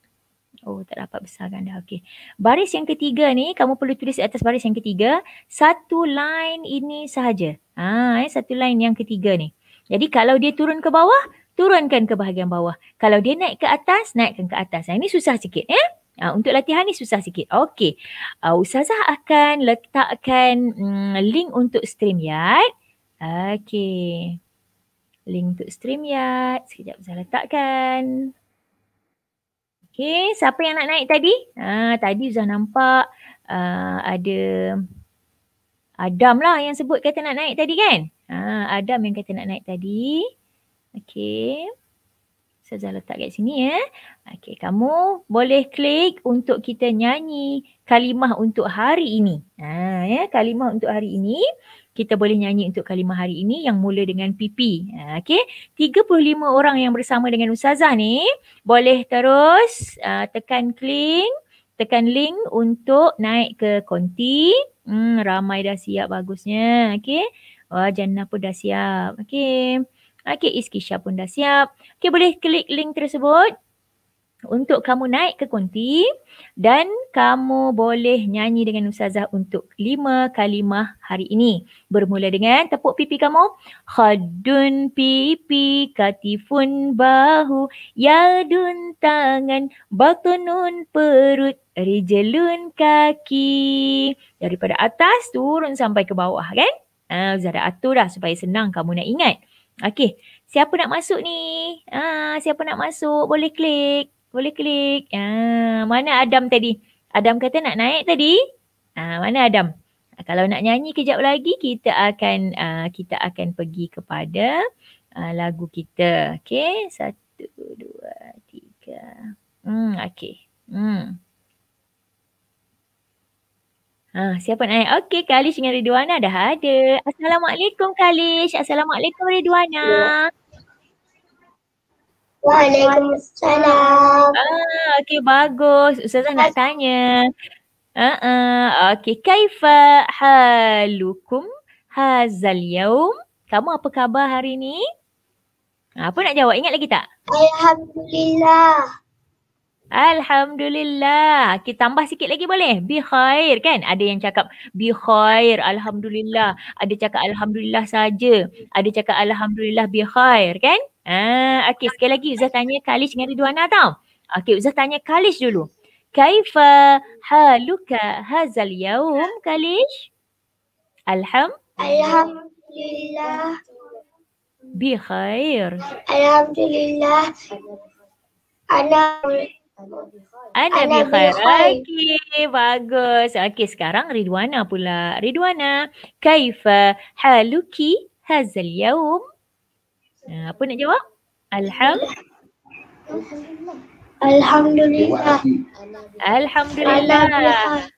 Oh tak dapat besar kan dah. Okey. Baris yang ketiga ni kamu perlu tulis di atas baris yang ketiga. Satu line ini sahaja. Ha, eh, satu line yang ketiga ni. Jadi kalau dia turun ke bawah, turunkan ke bahagian bawah. Kalau dia naik ke atas, naikkan ke atas. Ini susah sikit ya. Uh, untuk latihan ni susah sikit. Okey. Uh, Ustazah akan letakkan um, link untuk stream ya. Okey. Link untuk stream ya. Sekejap saya letakkan. Okey, siapa yang nak naik tadi? Uh, tadi Zah nampak uh, ada Adam lah yang sebut kata nak naik tadi kan? Uh, Adam yang kata nak naik tadi. Okey. Saya dah letak kat sini ya. Okey, kamu boleh klik untuk kita nyanyi kalimah untuk hari ini. Ha ya, kalimah untuk hari ini. Kita boleh nyanyi untuk kalimah hari ini yang mula dengan PP. Ha, okey, 35 orang yang bersama dengan Ustazah ni boleh terus uh, tekan klik, tekan link untuk naik ke konti. Hmm, ramai dah siap bagusnya. Okey. Wah, Jannah pun dah siap. Okey. Okay, Iskisha pun dah siap. Okay, boleh klik link tersebut untuk kamu naik ke konti dan kamu boleh nyanyi dengan Ustazah untuk lima kalimah hari ini. Bermula dengan tepuk pipi kamu. Khadun pipi katifun bahu yadun tangan batunun perut rijelun kaki. Daripada atas turun sampai ke bawah kan? Ha, Ustazah dah atur dah supaya senang kamu nak ingat. Okay. Siapa nak masuk ni? Ah, siapa nak masuk? Boleh klik. Boleh klik. Ah, mana Adam tadi? Adam kata nak naik tadi. Ah, mana Adam? kalau nak nyanyi kejap lagi, kita akan ah, kita akan pergi kepada ah, lagu kita. Okay. Satu, dua, tiga. Hmm, okay. Hmm. Ha, siapa nak Okey, Kalish dengan Ridwana dah ada. Assalamualaikum Kalish. Assalamualaikum Ridwana. Waalaikumsalam. Ah, Okey, bagus. Ustazah nak tanya. Ah, uh-uh. Okey, kaifa halukum hazal yaum? Kamu apa khabar hari ni? Ha, apa nak jawab? Ingat lagi tak? Alhamdulillah. Alhamdulillah. Kita tambah sikit lagi boleh? Bi khair kan? Ada yang cakap bi khair alhamdulillah. Ada cakap alhamdulillah saja. Ada cakap alhamdulillah bi khair kan? Ah, ha, okay. sekali lagi Uzah tanya Kalish dengan Ridwana tau. Okey Uzah tanya Kalish dulu. Kaifa haluka hazal yaum Kalish? Alham Alhamdulillah. Bi khair. Alhamdulillah. Alhamdulillah. Anabi Khairaki. Bagus. Okey, sekarang Ridwana pula. Ridwana, kaifa haluki hazal yaum? Ha, apa nak jawab? Alhamdulillah. Alhamdulillah. Alhamdulillah.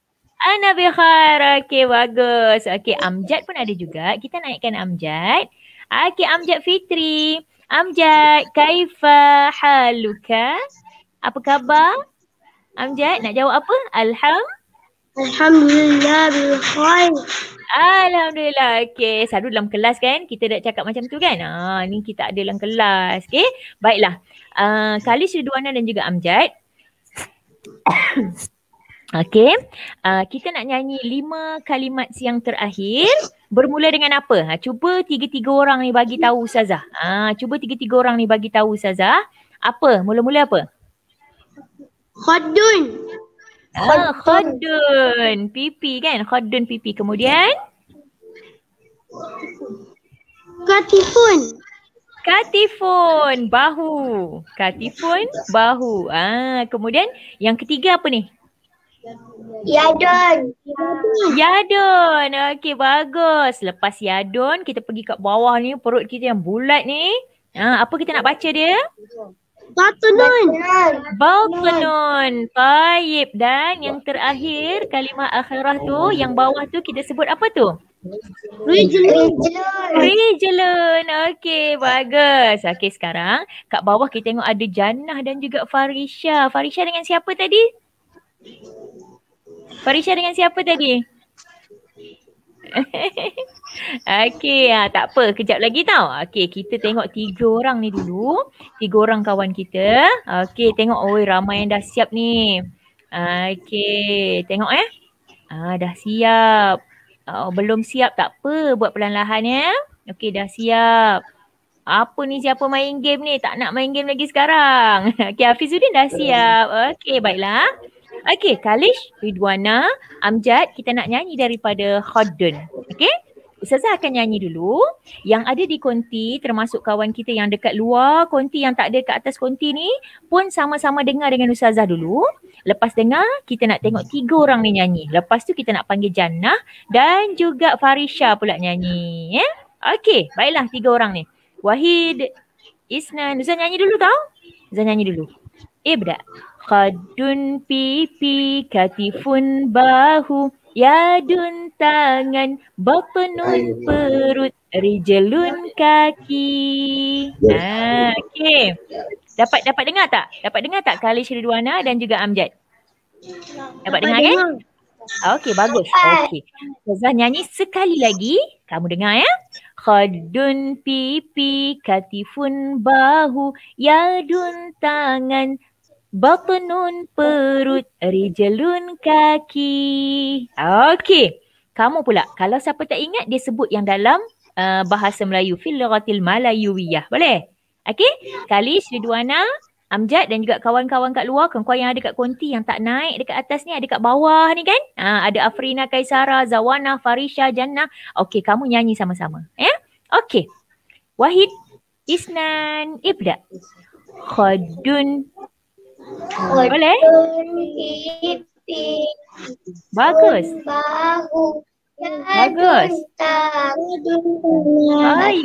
Anabi Khairaki. Bagus. Okey, Amjad pun ada juga. Kita naikkan Amjad. Okey, Amjad Fitri. Amjad, kaifa haluka? Apa khabar? Amjad nak jawab apa? Alham? Alhamdulillah bilkhair. Alhamdulillah. Okay. Selalu dalam kelas kan kita dah cakap macam tu kan? Ah, ni kita ada dalam kelas. Okay. Baiklah. Uh, Kali Sriduana dan juga Amjad. okay. Uh, ah, kita nak nyanyi lima kalimat siang terakhir. Bermula dengan apa? Ha, cuba tiga-tiga orang ni bagi tahu Ustazah. Ha, cuba tiga-tiga orang ni bagi tahu Ustazah. Apa? Mula-mula apa? Khadun. Ah, khadun. Pipi kan? Khadun pipi. Kemudian? Katifun. Katifun. Bahu. Katifun. Bahu. Ah, kemudian yang ketiga apa ni? Yadun. Yadun. Okey, bagus. Lepas yadun, kita pergi kat bawah ni perut kita yang bulat ni. Ah, apa kita nak baca dia? Yadun. Batunun. Batunun. Baik dan yang terakhir kalimah akhirah tu yang bawah tu kita sebut apa tu? Rijelun. Okey, bagus. Okey, sekarang kat bawah kita tengok ada Jannah dan juga Farisha. Farisha dengan siapa tadi? Farisha dengan siapa tadi? Farisha dengan siapa tadi? Okey, ha, tak apa. Kejap lagi tau. Okey, kita tengok tiga orang ni dulu. Tiga orang kawan kita. Okey, tengok. Oi, ramai yang dah siap ni. Okey, tengok eh. Ah, dah siap. Oh, belum siap tak apa. Buat perlahan-lahan ya. Eh? Okey, dah siap. Apa ni siapa main game ni? Tak nak main game lagi sekarang. Okey, Hafizuddin dah siap. Okey, baiklah. Okay, Kalish, Ridwana, Amjad, kita nak nyanyi daripada Khodun. Okay? Ustazah akan nyanyi dulu. Yang ada di konti termasuk kawan kita yang dekat luar konti yang tak ada kat atas konti ni pun sama-sama dengar dengan Ustazah dulu. Lepas dengar, kita nak tengok tiga orang ni nyanyi. Lepas tu kita nak panggil Jannah dan juga Farisha pula nyanyi. Yeah? Okay, baiklah tiga orang ni. Wahid, Isnan. Ustazah nyanyi dulu tau. Ustazah nyanyi dulu. Eh, bedak. Khadun pipi, katifun bahu, yadun tangan, batunun perut, rijelun kaki. Ah, ha, okay. Dapat dapat dengar tak? Dapat dengar tak Kali Syiridwana dan juga Amjad? Dapat dengar kan? Okey bagus. Okay. Fazah nyanyi sekali lagi. Kamu dengar ya. Khadun pipi katifun bahu yadun tangan batnun perut, rijalun kaki. Okey. Kamu pula. Kalau siapa tak ingat, dia sebut yang dalam uh, bahasa Melayu. Filaratil Malayuiyah. Boleh? Okey. Kalish, Ridwana, Amjad dan juga kawan-kawan kat luar. Kawan-kawan yang ada kat konti yang tak naik dekat atas ni, ada kat bawah ni kan? Ha, ada Afrina, Kaisara, Zawana, Farisha, Jannah. Okey, kamu nyanyi sama-sama. Ya? Yeah? Okey. Wahid, Isnan, Ibda. Eh, Khadun boleh? Bagus. Bagus. Baik.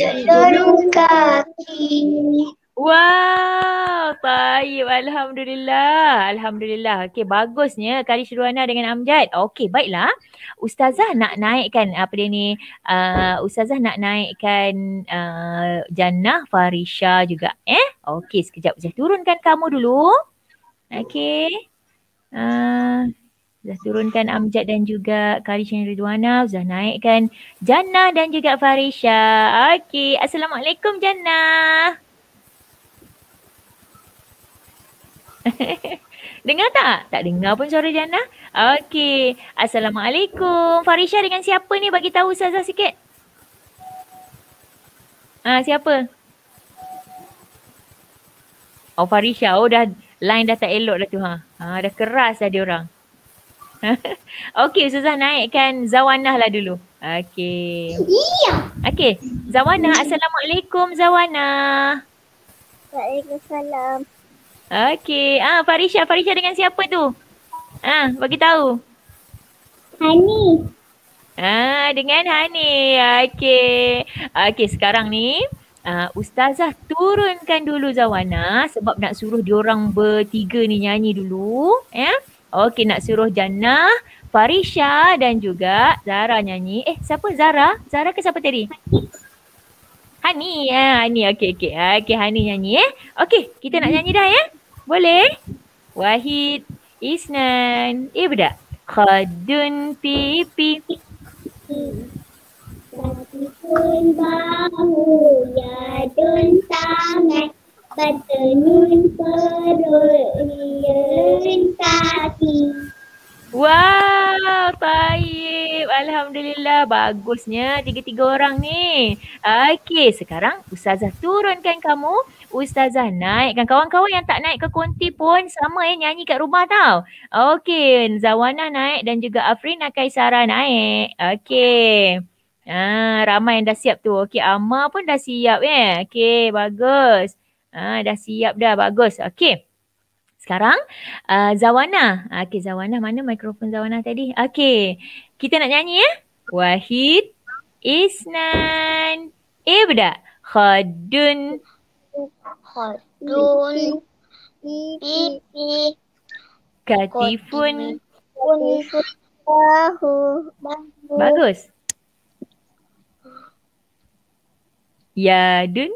Terus kaki. Wow, baik. Alhamdulillah. Alhamdulillah. Okey, bagusnya Kali Syurwana dengan Amjad. Okey, baiklah. Ustazah nak naikkan apa dia ni? Uh, Ustazah nak naikkan uh, Jannah Farisha juga. Eh? Okey, sekejap. Saya turunkan kamu dulu. Okey. Uh, Zah turunkan Amjad dan juga Karish dan Ridwana. naikkan Jannah dan juga Farisha. Okey. Assalamualaikum Jannah. dengar tak? Tak dengar pun suara Jana. Okey. Assalamualaikum. Farisha dengan siapa ni? Bagi tahu Ustazah sikit. Ah, ha, siapa? Oh Farisha, oh dah line dah tak elok dah tu ha. Ha dah keras dah dia orang. Okey, Ustazah naikkan Zawanah lah dulu. Okey. Iya. Okey. Zawanah, Assalamualaikum Zawanah. Waalaikumsalam. Okey. Ah Farisha, Farisha dengan siapa tu? Ah, bagi tahu. Hani. Ah, dengan Hani. Okey. Okey, sekarang ni Uh, Ustazah turunkan dulu Zawana sebab nak suruh diorang bertiga ni nyanyi dulu ya. Yeah? Okey nak suruh Jannah, Farisha dan juga Zara nyanyi. Eh siapa Zara? Zara ke siapa tadi? Hani. Hani ah, ya, Hani. Okey okey. Ah, okey Hani nyanyi eh. Okey, kita nak mhm. nyanyi dah ya. Yeah? Boleh? Wahid, Isnan, eh budak? Khadun pipi. Ratipun bahu, yadun tangan, bertenun perut, yun kaki. Wow, taib. Alhamdulillah, bagusnya tiga-tiga orang ni. Okey, sekarang Ustazah turunkan kamu Ustazah naik kan. Kawan-kawan yang tak naik ke konti pun sama eh nyanyi kat rumah tau. Okay. Zawana naik dan juga Afrina Kaisara naik. Okay. Ah, ha, ramai yang dah siap tu. Okay. Ama pun dah siap eh. Okay. Bagus. Ah, dah siap dah. Bagus. Okay. Sekarang uh, Zawana. Okay. Zawana mana mikrofon Zawana tadi? Okay. Kita nak nyanyi ya. Eh? Wahid Isnan. Eh Khadun. Kartun Pipi Katifun Bahu Bagus Yadun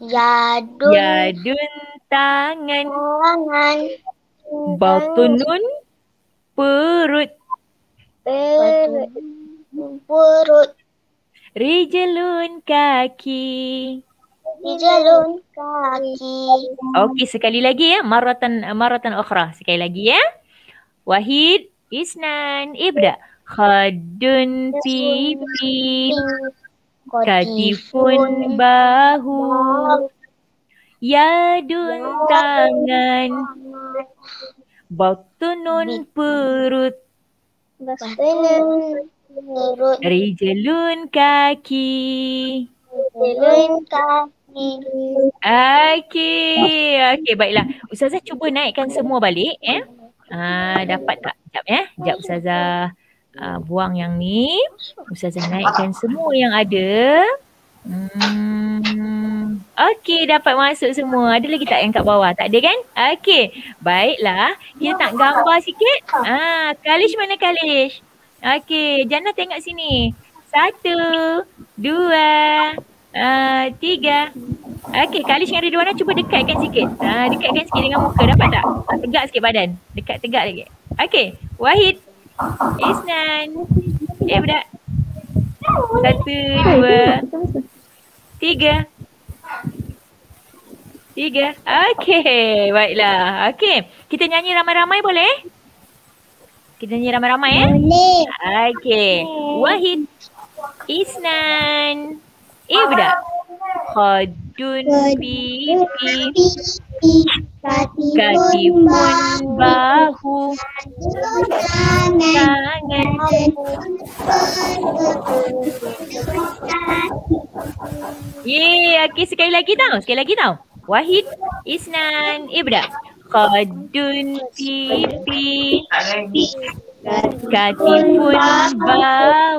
Yadun Yadun tangan Tangan Batunun Perut Perut Rijelun kaki jalan kaki. Okey, sekali lagi ya. Maratan maratan okra Sekali lagi ya. Wahid Isnan Ibda eh, Khadun Pipi Kadifun Bahu Yadun Tangan batunun Perut Baktunun Perut Rijalun Kaki Rijalun Kaki Okey. Okey, baiklah. Ustazah cuba naikkan semua balik, ya. Eh? Ah, dapat tak? Sekejap, ya. Eh? Sekejap, Ustazah. Uh, buang yang ni. Ustazah naikkan semua yang ada. Hmm. Okey, dapat masuk semua. Ada lagi tak yang kat bawah? Tak ada kan? Okey. Baiklah. Kita tak gambar sikit. Ah, Kalish mana Kalish? Okey, Jana tengok sini. Satu, dua, Eh, tiga. Okey, Kalish yang ada dua cuba dekatkan sikit. Uh, dekatkan sikit dengan muka. Dapat tak? Tegak sikit badan. Dekat tegak lagi. Okey. Wahid. Isnan. Eh, yeah, budak. Satu, dua. Tiga. Tiga. Okey. Baiklah. Okey. Kita nyanyi ramai-ramai boleh? Kita nyanyi ramai-ramai eh? Boleh. Okey. Wahid. Isnan. Isnan. A eh, berda. Khadun pipi kaki pun bahu tangan Yeay, okay, sekali lagi tau. Sekali lagi tau. Wahid, Isnan, Ibrah. Eh, Khadun pipi, pipi. Kaki pun bau,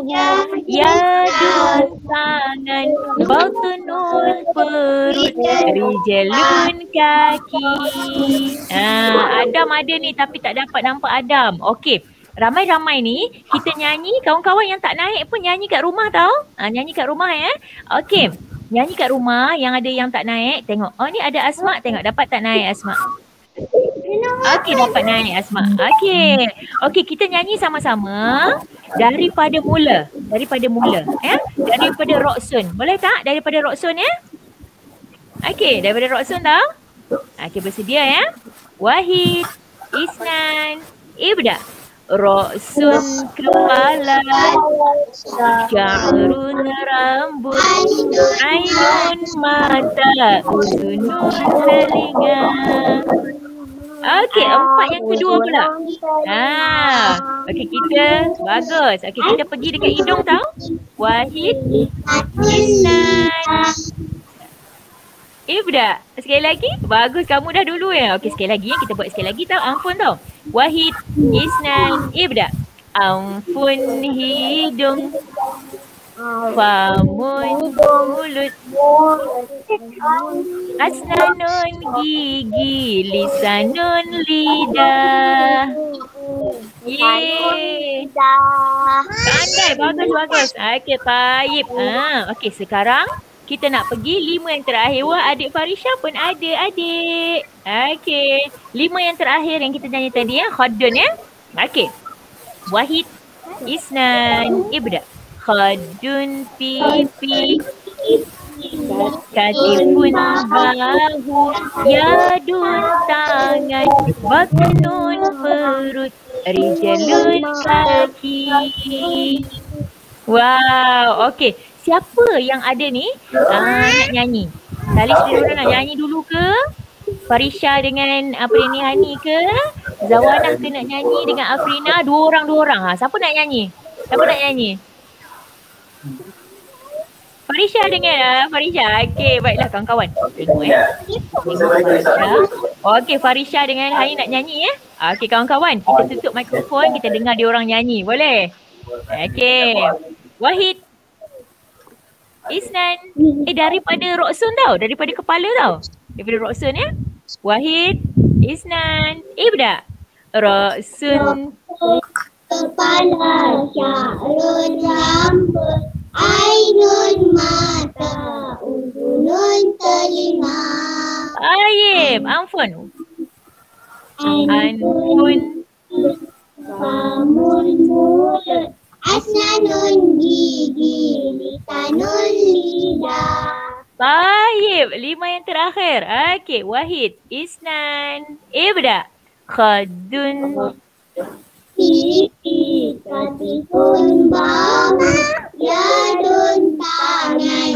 Ya dua tangan Bau tenul perut dari Rijelun kaki ah, Adam ada ni tapi tak dapat nampak Adam Okey Ramai-ramai ni Kita nyanyi Kawan-kawan yang tak naik pun nyanyi kat rumah tau ah, Nyanyi kat rumah ya eh? Okey Nyanyi kat rumah Yang ada yang tak naik Tengok Oh ni ada Asma Tengok dapat tak naik Asma Okey dapat naik Asma. Okey. Okey kita nyanyi sama-sama daripada mula. Daripada mula. Ya. Eh? Daripada Roxon. Boleh tak? Daripada Roxon ya. Okey daripada Roxon dah. Okey bersedia ya. Wahid, Isnan, Ibda. Roksun kepala Syarun rambut Ainun mata Usunun telinga Okey, ah, empat yang kedua pula. Ha. Okey, kita bagus. Okey, kita pergi dekat hidung tau. Wahid. Nan. Eh, budak. Sekali lagi. Bagus, kamu dah dulu ya. Okey, sekali lagi. Kita buat sekali lagi tau. Ampun tau. Wahid. Isnan. Eh, budak. Ampun hidung. Famun mulut Asnanun gigi Lisanun lidah Yeay Pandai bagus bagus Okay taib ha. Okay sekarang kita nak pergi lima yang terakhir Wah adik Farisha pun ada adik Okay Lima yang terakhir yang kita nyanyi tadi ya Khadun ya Okay Wahid Isnan Ibrah khadun pipi Katipun bahu Yadun tangan Bakunun perut Rijalun kaki Wow, okay Siapa yang ada ni uh, nak nyanyi? Salih sendiri nak nyanyi dulu ke? Farisha dengan apa ah, Hani ke? Zawana ke nak nyanyi dengan Afrina? Dua orang-dua orang. Ha. Siapa nak nyanyi? Siapa nak nyanyi? Farisha dengar lah. Farisha. okey, Baiklah kawan-kawan. Tengok eh. Farisha. Ya. Okay. Farisha dengan Hai nak nyanyi ya. Eh? Ah, okay kawan-kawan. Kita tutup mikrofon. Kita dengar dia orang nyanyi. Boleh? Okey, Wahid. Isnan. Eh daripada Roxon tau. Daripada kepala tau. Daripada Roxon ya. Eh? Wahid. Isnan. Eh budak. Roxon. Kepala Syahrul Rambut. Ainun mata ulun telinga. Ayem, Anfon. Ainun. Ainun. Samun Asnanun gigi Tanun lidah Baik, lima yang terakhir Okey, Wahid Isnan Ibda Khadun Pipi, kati pun Bama Jalun tangan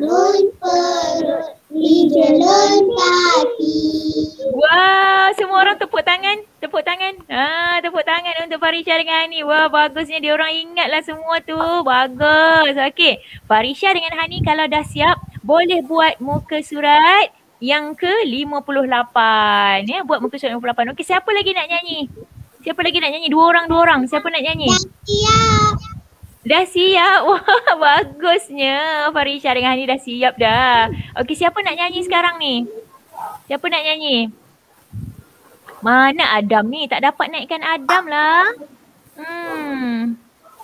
Jalun perut Dijalun kaki Wah, semua orang tepuk tangan tepuk tangan. Ah, tepuk tangan untuk Farisha dengan Hani. Wah, bagusnya dia orang ingatlah semua tu. Bagus. Okey. Farisha dengan Hani kalau dah siap, boleh buat muka surat yang ke-58. Ya, buat muka surat 58. Okey, siapa lagi nak nyanyi? Siapa lagi nak nyanyi? Dua orang, dua orang. Siapa nak nyanyi? Siap. Dah siap. Wah, bagusnya. Farisha dengan Hani dah siap dah. Okey, siapa nak nyanyi sekarang ni? Siapa nak nyanyi? Mana Adam ni? Tak dapat naikkan Adam lah. Hmm.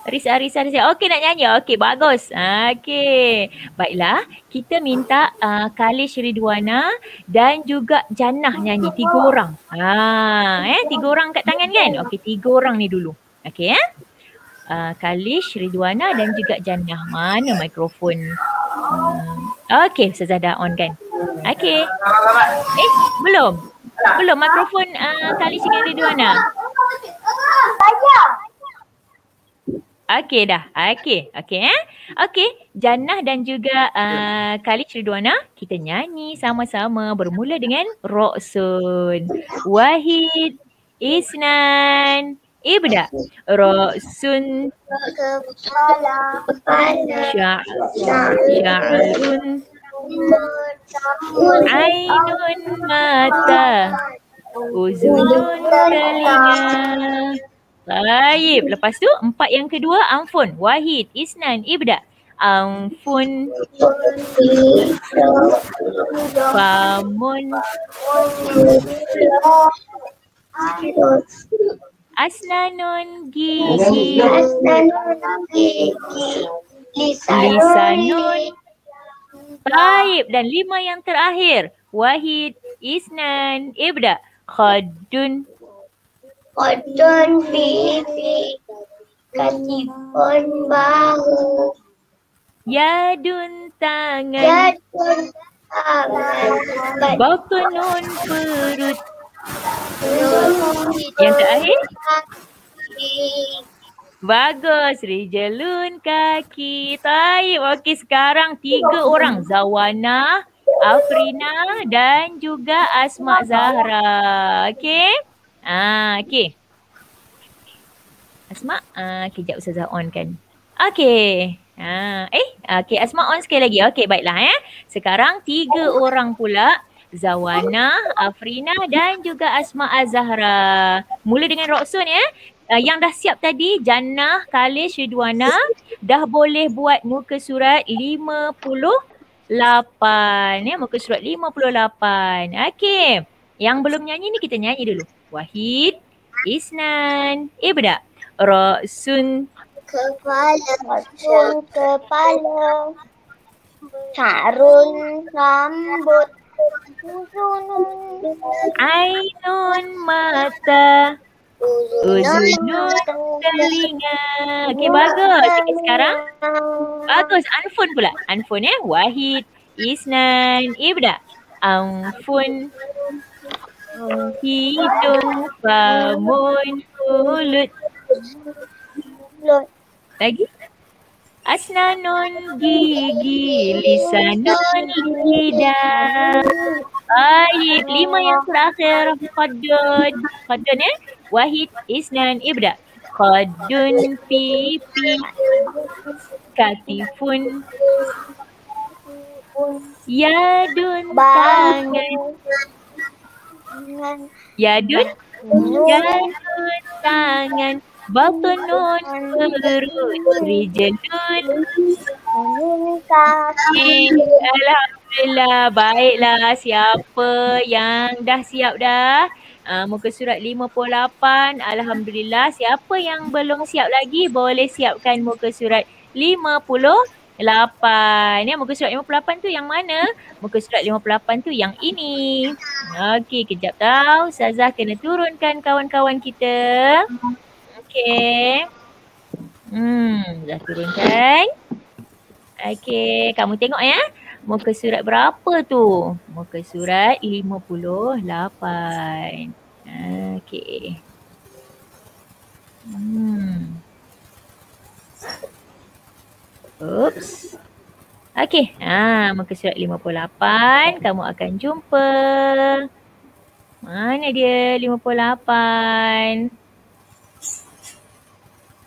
Risa, Risa, Risa. Okey, nak nyanyi. Okey, bagus. Okey. Baiklah. Kita minta uh, Kalish Ridwana dan juga Jannah nyanyi. Tiga orang. Ha, ah, eh, tiga orang kat tangan kan? Okey, tiga orang ni dulu. Okey, eh? Ah, Kalish, Ridwana dan juga Jannah. Mana mikrofon? Uh, um, okay, Ustazah dah on kan? Okay. Eh, belum? Belum mikrofon uh, ah, Kalish dengan Ridwana? Okay dah. Okay. Okay eh. Okay. Jannah dan juga uh, ah, Khalid Ridwana. Kita nyanyi sama-sama bermula dengan Roksun. Wahid. Isnan. A beda. Rasun kepala syarun ainun mata uzunun telinga. Baik. Lepas tu empat yang kedua Amfun, Wahid, Isnan, Ibda. Amfun Famun Asnanun gigi. Asnanun gigi. Lisanun. Taib dan lima yang terakhir. Wahid, Isnan, Ibda, Khadun. Khadun bibi, katifun bahu. Yadun tangan. Yadun tangan. Bakunun perut. Yang terakhir? Bagus. Rijalun kaki. Taib. Okey sekarang tiga orang. Zawana, Afrina dan juga Asma Zahra. Okey? Ah, okey. Asma, ah, kejap Ustazah on kan. Okey. Ah, eh, okey Asma on sekali lagi. Okey baiklah eh. Sekarang tiga orang pula. Zawana, Afrina dan juga Asma Azahra. Mula dengan Roxon ya. Uh, yang dah siap tadi Jannah, Khalil, Syedwana dah boleh buat muka surat 58. Ya, muka surat 58. Okey. Yang belum nyanyi ni kita nyanyi dulu. Wahid, Isnan. Eh beda. Kepala, Kepala, kepala. Carun rambut. Ainun mata Uzunun telinga Okay bagus Okay sekarang Bagus Anfun pula Anfun eh Wahid Isnan Ibda eh, Anfun Hidung Famun Mulut Lagi Asnanon gigi, lisanun lidah. Baik, lima yang terakhir. Qadun. Qadun eh? Wahid, Isnan, Ibra. Qadun, pipi. Katifun. Yadun, tangan. Yadun? Yadun, tangan. Yadun, tangan. Bertenun berdiri jenun Kaki Alhamdulillah Baiklah siapa yang dah siap dah uh, Muka surat 58 Alhamdulillah Siapa yang belum siap lagi Boleh siapkan muka surat 58 8. Ya, muka surat 58 tu yang mana? Muka surat 58 tu yang ini. Okey, kejap tau. Sazah kena turunkan kawan-kawan kita. Okay. Hmm, dah turun kan? Okay, kamu tengok ya. Muka surat berapa tu? Muka surat 58. Okay. Hmm. Oops. Okay. Ha, ah, muka surat 58. Kamu akan jumpa. Mana dia 58? 58.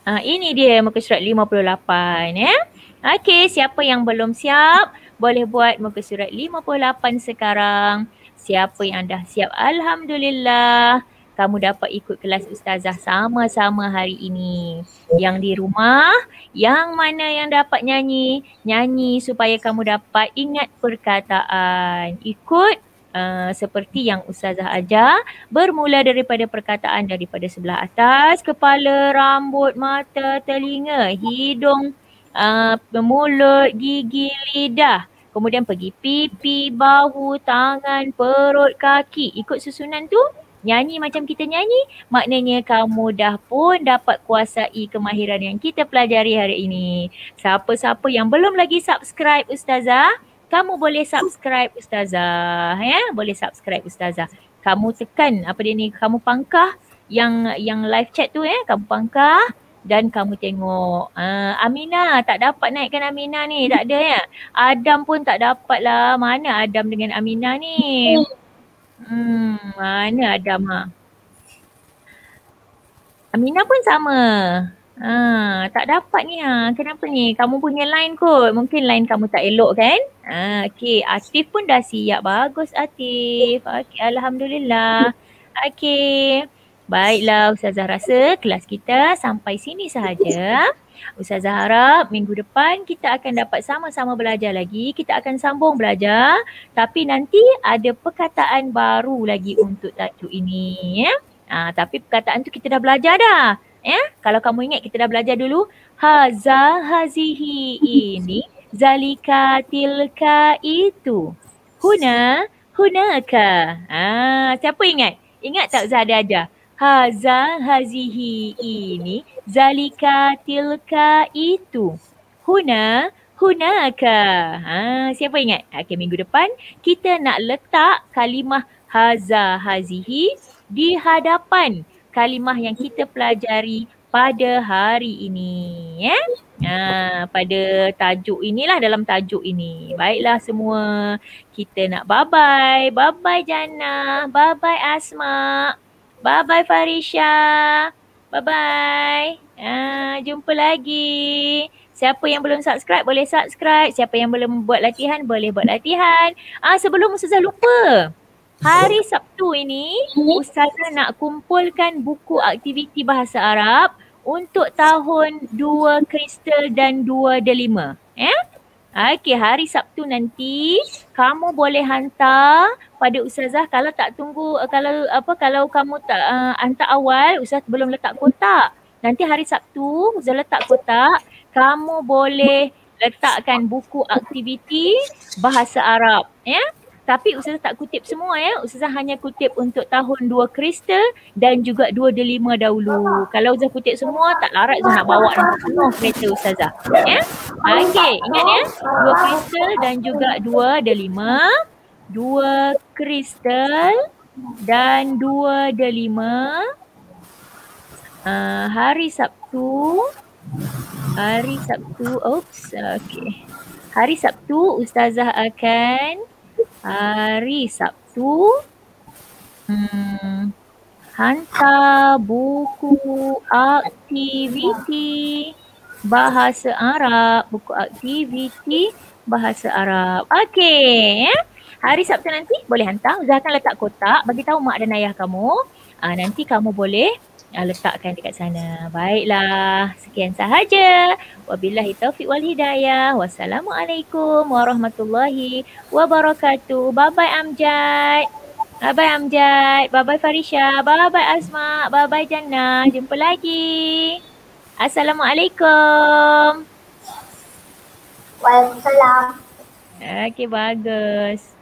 Ha, ini dia muka surat 58 ya. Okey, siapa yang belum siap boleh buat muka surat 58 sekarang. Siapa yang dah siap? Alhamdulillah. Kamu dapat ikut kelas ustazah sama-sama hari ini. Yang di rumah, yang mana yang dapat nyanyi? Nyanyi supaya kamu dapat ingat perkataan. Ikut Ah, seperti yang ustazah ajar bermula daripada perkataan daripada sebelah atas kepala rambut mata telinga hidung uh, mulut gigi lidah kemudian pergi pipi bahu tangan perut kaki ikut susunan tu nyanyi macam kita nyanyi maknanya kamu dah pun dapat kuasai kemahiran yang kita pelajari hari ini siapa-siapa yang belum lagi subscribe ustazah kamu boleh subscribe ustazah ya boleh subscribe ustazah kamu tekan apa dia ni kamu pangkah yang yang live chat tu ya eh? kamu pangkah dan kamu tengok uh, Amina tak dapat naikkan Amina ni tak ada ya Adam pun tak dapat lah mana Adam dengan Amina ni hmm mana Adam ha Amina pun sama Ah, tak dapat ni ah. Kenapa ni? Kamu punya line kot. Mungkin line kamu tak elok kan? Ah, okey. Atif pun dah siap. Bagus Atif. Okey, alhamdulillah. Okey. Baiklah Ustazah rasa kelas kita sampai sini sahaja. Ustazah harap minggu depan kita akan dapat sama-sama belajar lagi. Kita akan sambung belajar tapi nanti ada perkataan baru lagi untuk tajuk ini ya. Ah, tapi perkataan tu kita dah belajar dah. Ya, kalau kamu ingat kita dah belajar dulu haza hazihi ini zalika tilka itu. Huna hunaka. Ah, siapa ingat? Ingat tak Zah ada ajar? Haza hazihi ini zalika tilka itu. Huna hunaka. Ah, siapa ingat? Okey, minggu depan kita nak letak kalimah haza hazihi di hadapan kalimah yang kita pelajari pada hari ini ya eh? ha pada tajuk inilah dalam tajuk ini baiklah semua kita nak bye bye bye bye jana bye bye asma bye bye farisha bye bye ha jumpa lagi Siapa yang belum subscribe boleh subscribe. Siapa yang belum buat latihan boleh buat latihan. Ah sebelum Ustazah lupa. Hari Sabtu ini, hmm? Ustazah nak kumpulkan buku aktiviti bahasa Arab untuk tahun 2 kristal dan 2 delima. Eh? Okey, hari Sabtu nanti kamu boleh hantar pada Ustazah kalau tak tunggu, eh, kalau apa, kalau kamu tak uh, hantar awal, Ustazah belum letak kotak. Nanti hari Sabtu, Ustazah letak kotak, kamu boleh letakkan buku aktiviti bahasa Arab. Ya? Eh? Tapi Ustazah tak kutip semua ya. Eh. Ustazah hanya kutip untuk tahun dua kristal dan juga dua delima dahulu. Kalau Ustazah kutip semua tak larat Ustazah nak bawa nanti semua kereta Ustazah. Ya? Okey, ingat ya. Dua kristal dan juga dua delima. Dua kristal dan dua delima. Uh, ah, hari Sabtu. Hari Sabtu. Oops. Okey. Hari Sabtu Ustazah akan... Hari Sabtu hmm, hantar buku aktiviti bahasa Arab. Buku aktiviti bahasa Arab. Okey. Eh? Hari Sabtu nanti boleh hantar. Zah akan letak kotak bagi tahu mak dan ayah kamu. Uh, nanti kamu boleh uh, letakkan dekat sana. Baiklah, sekian sahaja. Wabillahi taufiq wal hidayah. Wassalamualaikum warahmatullahi wabarakatuh. Bye-bye Amjad. Bye-bye Amjad. Bye-bye Farisha. Bye-bye Asma. Bye-bye Jannah. Jumpa lagi. Assalamualaikum. Waalaikumsalam. Okay, bagus.